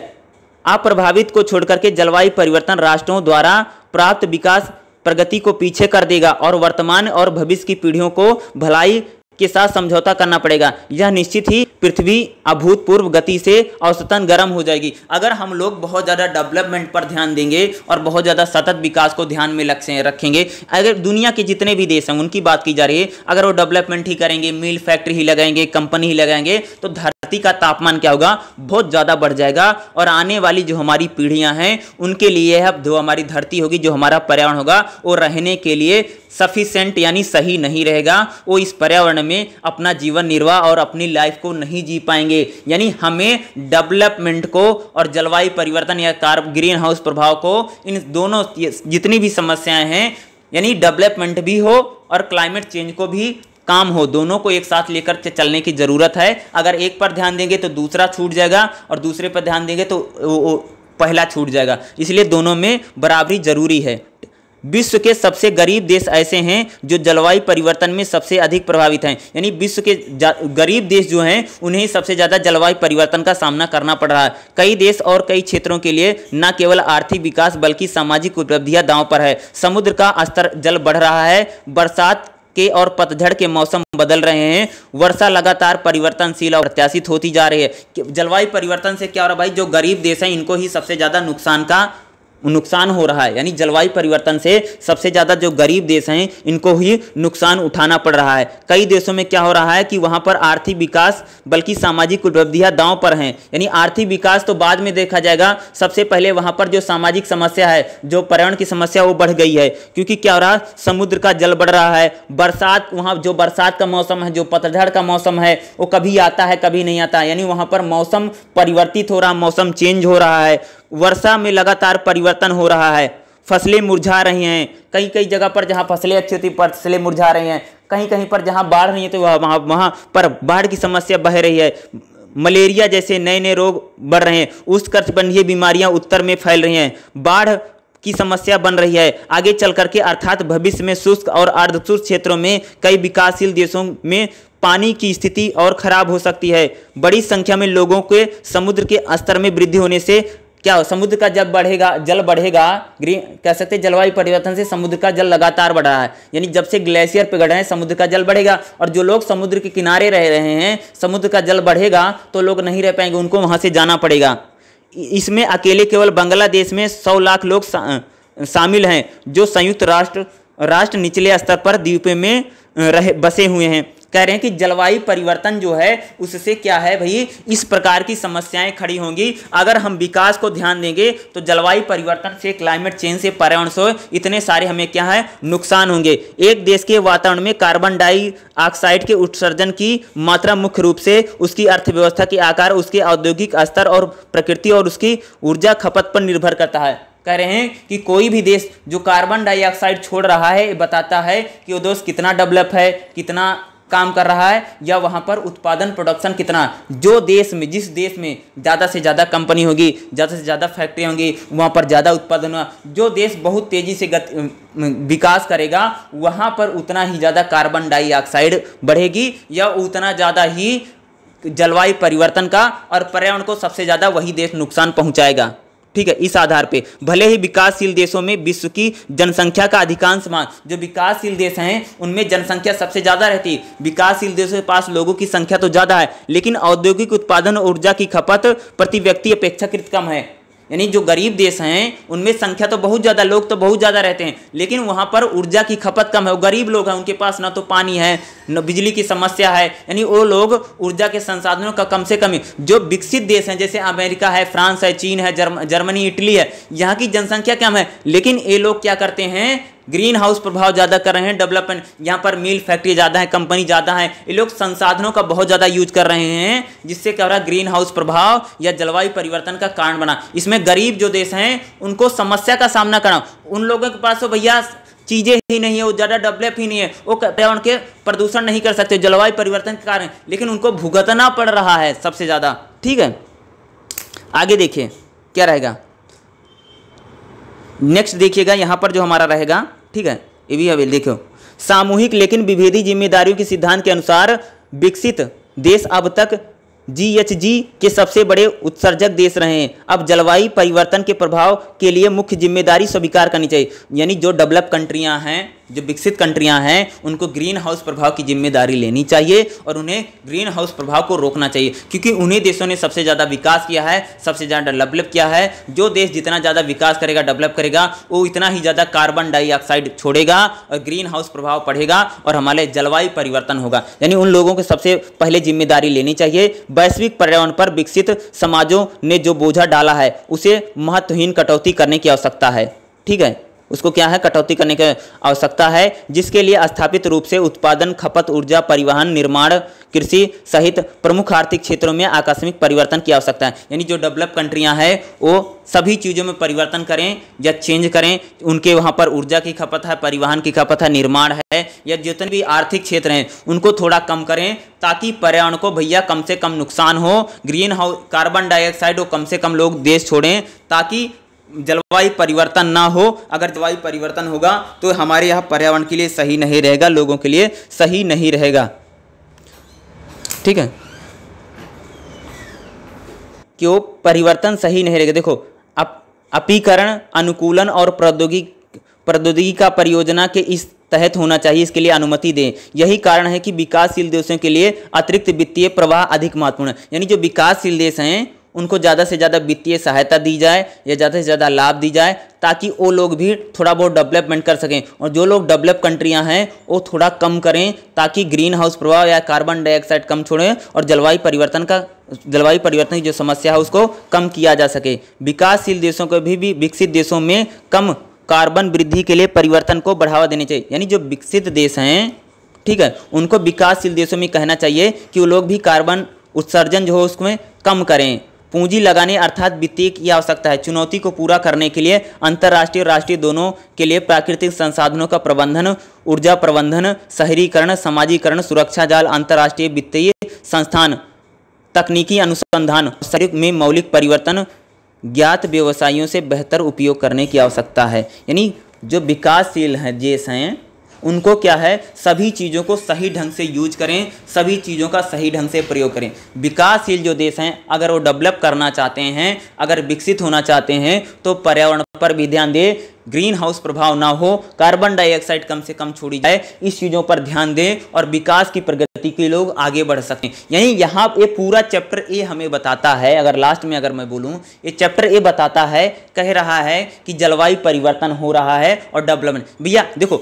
Speaker 1: अप्रभावित को छोड़कर के जलवायु परिवर्तन राष्ट्रों द्वारा प्राप्त विकास प्रगति को पीछे कर देगा और वर्तमान और भविष्य की पीढ़ियों को भलाई के साथ समझौता करना पड़ेगा यह निश्चित ही पृथ्वी अभूतपूर्व गति से औसतन गर्म हो जाएगी अगर हम लोग बहुत ज़्यादा डेवलपमेंट पर ध्यान देंगे और बहुत ज़्यादा सतत विकास को ध्यान में लक्ष्य रखेंगे अगर दुनिया के जितने भी देश हैं उनकी बात की जा रही है अगर वो डेवलपमेंट ही करेंगे मिल फैक्ट्री ही लगाएंगे कंपनी ही लगाएंगे तो धरती का तापमान क्या होगा बहुत ज़्यादा बढ़ जाएगा और आने वाली जो हमारी पीढ़ियाँ हैं उनके लिए अब जो हमारी धरती होगी जो हमारा पर्यावरण होगा वो रहने के लिए सफिशेंट यानी सही नहीं रहेगा वो इस पर्यावरण में अपना जीवन निर्वाह और अपनी लाइफ को नहीं जी पाएंगे यानी हमें डेवलपमेंट को और जलवायु परिवर्तन या कार्ब ग्रीन हाउस प्रभाव को इन दोनों जितनी भी समस्याएं हैं यानी डेवलपमेंट भी हो और क्लाइमेट चेंज को भी काम हो दोनों को एक साथ लेकर चलने की ज़रूरत है अगर एक पर ध्यान देंगे तो दूसरा छूट जाएगा और दूसरे पर ध्यान देंगे तो पहला छूट जाएगा इसलिए दोनों में बराबरी ज़रूरी है विश्व के सबसे गरीब देश ऐसे हैं जो जलवायु परिवर्तन में सबसे अधिक प्रभावित हैं यानी विश्व के गरीब देश जो हैं उन्हें सबसे ज़्यादा जलवायु परिवर्तन का सामना करना पड़ रहा है कई देश और कई क्षेत्रों के लिए न केवल आर्थिक विकास बल्कि सामाजिक उपलब्धियां दांव पर है समुद्र का स्तर जल बढ़ रहा है बरसात के और पतझड़ के मौसम बदल रहे हैं वर्षा लगातार परिवर्तनशील और प्रत्याशित होती जा रही है जलवायु परिवर्तन से क्या हो रहा है भाई जो गरीब देश हैं इनको ही सबसे ज़्यादा नुकसान का नुकसान हो रहा है यानी जलवायु परिवर्तन से सबसे ज़्यादा जो गरीब देश हैं इनको ही नुकसान उठाना पड़ रहा है कई देशों में क्या हो रहा है कि वहाँ पर आर्थिक विकास बल्कि सामाजिक उपलब्धियाँ दांव पर हैं यानी आर्थिक विकास तो बाद में देखा जाएगा सबसे पहले वहाँ पर जो सामाजिक समस्या है जो पर्यावरण की समस्या वो बढ़ गई है क्योंकि क्या हो रहा है समुद्र का जल बढ़ रहा है बरसात वहाँ जो बरसात का मौसम है जो पतझड़ का मौसम है वो कभी आता है कभी नहीं आता यानी वहाँ पर मौसम परिवर्तित हो रहा मौसम चेंज हो रहा है वर्षा में लगातार परिवर्तन हो रहा है फसलें मुरझा रही हैं कहीं कहीं जगह पर जहाँ फसलें अच्छी होती फसलें मुरझा रही हैं कहीं कहीं पर जहाँ बाढ़ नहीं होती तो वहाँ वहाँ वहाँ पर बाढ़ की समस्या बह रही है मलेरिया जैसे नए नए रोग बढ़ रहे हैं उस कर्षबंधीय बीमारियां उत्तर में फैल रही हैं बाढ़ की समस्या बन रही है आगे चल करके अर्थात भविष्य में शुष्क और अर्धशुष्क क्षेत्रों में कई विकासशील देशों में पानी की स्थिति और खराब हो सकती है बड़ी संख्या में लोगों के समुद्र के स्तर में वृद्धि होने से क्या समुद्र का जब बढ़ेगा जल बढ़ेगा ग्रीन कह सकते हैं जलवायु परिवर्तन से समुद्र का जल लगातार बढ़ रहा है यानी जब से ग्लेशियर पिघड़ रहे हैं समुद्र का जल बढ़ेगा और जो लोग समुद्र के किनारे रह रहे हैं समुद्र का जल बढ़ेगा तो लोग नहीं रह पाएंगे उनको वहाँ से जाना पड़ेगा इसमें अकेले केवल बांग्लादेश में सौ लाख लोग शामिल हैं जो संयुक्त राष्ट्र राष्ट्र निचले स्तर पर द्वीप में रहे बसे हुए हैं कह रहे हैं कि जलवायु परिवर्तन जो है उससे क्या है भाई इस प्रकार की समस्याएं खड़ी होंगी अगर हम विकास को ध्यान देंगे तो जलवायु परिवर्तन से क्लाइमेट चेंज से पर्यावरण से इतने सारे हमें क्या है नुकसान होंगे एक देश के वातावरण में कार्बन डाइऑक्साइड के उत्सर्जन की मात्रा मुख्य रूप से उसकी अर्थव्यवस्था के आकार उसके औद्योगिक स्तर और प्रकृति और उसकी ऊर्जा खपत पर निर्भर करता है कह रहे हैं कि कोई भी देश जो कार्बन डाइऑक्साइड छोड़ रहा है बताता है कि वो देश कितना डेवलप है कितना काम कर रहा है या वहाँ पर उत्पादन प्रोडक्शन कितना जो देश में जिस देश में ज़्यादा से ज़्यादा कंपनी होगी ज़्यादा से ज़्यादा फैक्ट्री होंगी वहाँ पर ज़्यादा उत्पादन होगा जो देश बहुत तेज़ी से गति विकास करेगा वहाँ पर उतना ही ज़्यादा कार्बन डाइऑक्साइड बढ़ेगी या उतना ज़्यादा ही जलवायु परिवर्तन का और पर्यावरण को सबसे ज़्यादा वही देश नुकसान पहुँचाएगा ठीक है इस आधार पे भले ही विकासशील देशों में विश्व की जनसंख्या का अधिकांश मान जो विकासशील देश हैं उनमें जनसंख्या सबसे ज़्यादा रहती है विकासशील देशों के पास लोगों की संख्या तो ज़्यादा है लेकिन औद्योगिक उत्पादन और ऊर्जा की खपत प्रति व्यक्ति अपेक्षाकृत कम है यानी जो गरीब देश हैं उनमें संख्या तो बहुत ज़्यादा लोग तो बहुत ज़्यादा रहते हैं लेकिन वहाँ पर ऊर्जा की खपत कम है वो गरीब लोग हैं उनके पास ना तो पानी है न बिजली की समस्या है यानी वो लोग ऊर्जा के संसाधनों का कम से कम जो विकसित देश हैं जैसे अमेरिका है फ्रांस है चीन है जर्म, जर्मनी इटली है यहाँ की जनसंख्या कम है लेकिन ये लोग क्या करते हैं ग्रीन हाउस प्रभाव ज़्यादा कर रहे हैं डेवलपमेंट यहाँ पर मिल फैक्ट्री ज़्यादा है कंपनी ज़्यादा है ये लोग संसाधनों का बहुत ज़्यादा यूज कर रहे हैं जिससे क्या हो रहा है ग्रीन हाउस प्रभाव या जलवायु परिवर्तन का कारण बना इसमें गरीब जो देश हैं उनको समस्या का सामना करना उन लोगों के पास तो भैया चीज़ें ही नहीं है वो ज़्यादा डेवलप ही नहीं है वो पर्यावरण के प्रदूषण नहीं कर सकते जलवायु परिवर्तन के कारण लेकिन उनको भुगतना पड़ रहा है सबसे ज़्यादा ठीक है आगे देखिए क्या रहेगा नेक्स्ट देखिएगा यहाँ पर जो हमारा रहेगा ठीक है ये भी अभी देखो सामूहिक लेकिन विभेदी जिम्मेदारियों के सिद्धांत के अनुसार विकसित देश अब तक जीएचजी के सबसे बड़े उत्सर्जक देश रहे हैं अब जलवायु परिवर्तन के प्रभाव के लिए मुख्य जिम्मेदारी स्वीकार करनी चाहिए यानी जो डेवलप कंट्रियां हैं जो विकसित कंट्रियां हैं उनको ग्रीन हाउस प्रभाव की जिम्मेदारी लेनी चाहिए और उन्हें ग्रीन हाउस प्रभाव को रोकना चाहिए क्योंकि उन्हीं देशों ने सबसे ज़्यादा विकास किया है सबसे ज़्यादा डेवलप किया है जो देश जितना ज़्यादा विकास करेगा डेवलप करेगा वो इतना ही ज़्यादा कार्बन डाइऑक्साइड छोड़ेगा और ग्रीन हाउस प्रभाव पड़ेगा और हमारे जलवायु परिवर्तन होगा यानी उन लोगों को सबसे पहले जिम्मेदारी लेनी चाहिए वैश्विक पर्यावरण पर विकसित समाजों ने जो बोझा डाला है उसे महत्वहीन कटौती करने की आवश्यकता है ठीक है उसको क्या है कटौती करने की आवश्यकता है जिसके लिए स्थापित रूप से उत्पादन खपत ऊर्जा परिवहन निर्माण कृषि सहित प्रमुख आर्थिक क्षेत्रों में आकस्मिक परिवर्तन की आवश्यकता है यानी जो डेवलप कंट्रियां हैं वो सभी चीज़ों में परिवर्तन करें या चेंज करें उनके वहाँ पर ऊर्जा की खपत है परिवहन की खपत है निर्माण है या जितने भी आर्थिक क्षेत्र हैं उनको थोड़ा कम करें ताकि पर्यावरण को भैया कम से कम नुकसान हो ग्रीन हाउस कार्बन डाइऑक्साइड वो कम से कम लोग देश छोड़ें ताकि जलवायु परिवर्तन ना हो अगर जलवायु परिवर्तन होगा तो हमारे यहाँ पर्यावरण के लिए सही नहीं रहेगा लोगों के लिए सही नहीं रहेगा ठीक है क्यों परिवर्तन सही नहीं रहेगा देखो अप अपीकरण अनुकूलन और प्रौद्योगिक प्रौद्योगिकी का परियोजना के इस तहत होना चाहिए इसके लिए अनुमति दें यही कारण है कि विकासशील देशों के लिए अतिरिक्त वित्तीय प्रवाह अधिक महत्वपूर्ण है यानी जो विकासशील देश हैं उनको ज़्यादा से ज़्यादा वित्तीय सहायता दी जाए या ज़्यादा से ज़्यादा लाभ दी जाए ताकि वो लोग भी थोड़ा बहुत डेवलपमेंट कर सकें और जो लोग डेवलप कंट्रियाँ हैं वो थोड़ा कम करें ताकि ग्रीन हाउस प्रभाव या कार्बन डाइऑक्साइड कम छोड़ें और जलवायु परिवर्तन का जलवायु परिवर्तन की जो समस्या है उसको कम किया जा सके विकासशील देशों को भी, विकसित देशों में कम कार्बन वृद्धि के लिए परिवर्तन को बढ़ावा देने चाहिए यानी जो विकसित देश हैं ठीक है उनको विकासशील देशों में कहना चाहिए कि वो लोग भी कार्बन उत्सर्जन जो हो उसमें कम करें पूंजी लगाने अर्थात वित्तीय की आवश्यकता है चुनौती को पूरा करने के लिए अंतर्राष्ट्रीय और राष्ट्रीय दोनों के लिए प्राकृतिक संसाधनों का प्रबंधन ऊर्जा प्रबंधन शहरीकरण समाजीकरण सुरक्षा जाल अंतर्राष्ट्रीय वित्तीय संस्थान तकनीकी अनुसंधान में मौलिक परिवर्तन ज्ञात व्यवसायियों से बेहतर उपयोग करने की आवश्यकता है यानी जो विकासशील हैं देश हैं उनको क्या है सभी चीज़ों को सही ढंग से यूज करें सभी चीज़ों का सही ढंग से प्रयोग करें विकासशील जो देश हैं अगर वो डेवलप करना चाहते हैं अगर विकसित होना चाहते हैं तो पर्यावरण पर भी ध्यान दें ग्रीन हाउस प्रभाव ना हो कार्बन डाइऑक्साइड कम से कम छोड़ी जाए इस चीज़ों पर ध्यान दें और विकास की प्रगति के लोग आगे बढ़ सकें यही यहाँ ये पूरा चैप्टर ए हमें बताता है अगर लास्ट में अगर मैं बोलूँ ये चैप्टर ए बताता है कह रहा है कि जलवायु परिवर्तन हो रहा है और डेवलपमेंट भैया देखो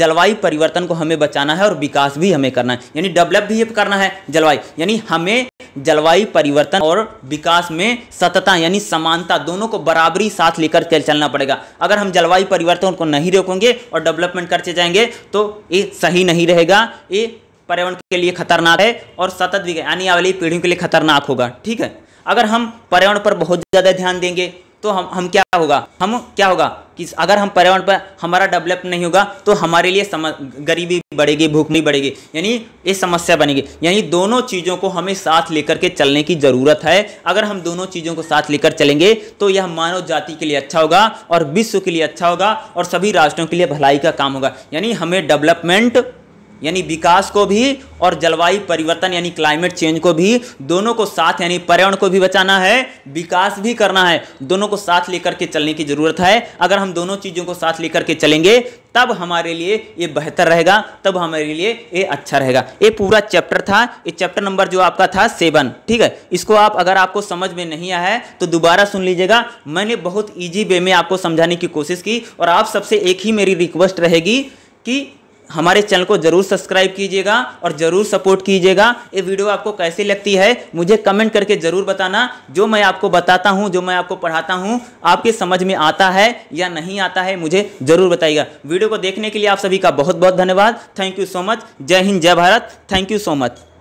Speaker 1: जलवायु परिवर्तन को हमें बचाना है और विकास भी हमें करना है यानी डेवलप भी करना है जलवायु यानी हमें जलवायु परिवर्तन और विकास में सतता यानी समानता दोनों को बराबरी साथ लेकर चलना पड़ेगा अगर हम जलवायु परिवर्तन को नहीं रोकेंगे और डेवलपमेंट करते जाएंगे तो ये सही नहीं रहेगा ये पर्यावरण के लिए खतरनाक है और सतत भी आने वाली पीढ़ियों के लिए खतरनाक होगा ठीक है अगर हम पर्यावरण पर बहुत ज़्यादा ध्यान देंगे तो हम हम क्या होगा हम क्या होगा कि अगर हम पर्यावरण पर हमारा डेवलप नहीं होगा तो हमारे लिए सम गरीबी बढ़ेगी भूख नहीं बढ़ेगी यानी ये समस्या बनेगी यानी दोनों चीज़ों को हमें साथ लेकर के चलने की ज़रूरत है अगर हम दोनों चीज़ों को साथ लेकर चलेंगे तो यह मानव जाति के लिए अच्छा होगा और विश्व के लिए अच्छा होगा और सभी राष्ट्रों के लिए भलाई का काम होगा यानी हमें डेवलपमेंट यानी विकास को भी और जलवायु परिवर्तन यानी क्लाइमेट चेंज को भी दोनों को साथ यानी पर्यावरण को भी बचाना है विकास भी करना है दोनों को साथ लेकर के चलने की ज़रूरत है अगर हम दोनों चीज़ों को साथ लेकर के चलेंगे तब हमारे लिए ये बेहतर रहेगा तब हमारे लिए ये अच्छा रहेगा ये पूरा चैप्टर था ये चैप्टर नंबर जो आपका था सेवन ठीक है इसको आप अगर आपको समझ में नहीं आया है तो दोबारा सुन लीजिएगा मैंने बहुत ईजी वे में आपको समझाने की कोशिश की और आप सबसे एक ही मेरी रिक्वेस्ट रहेगी कि हमारे चैनल को जरूर सब्सक्राइब कीजिएगा और जरूर सपोर्ट कीजिएगा ये वीडियो आपको कैसी लगती है मुझे कमेंट करके जरूर बताना जो मैं आपको बताता हूँ जो मैं आपको पढ़ाता हूँ आपके समझ में आता है या नहीं आता है मुझे जरूर बताइएगा वीडियो को देखने के लिए आप सभी का बहुत बहुत धन्यवाद थैंक यू सो मच जय हिंद जय Bharat thank you so much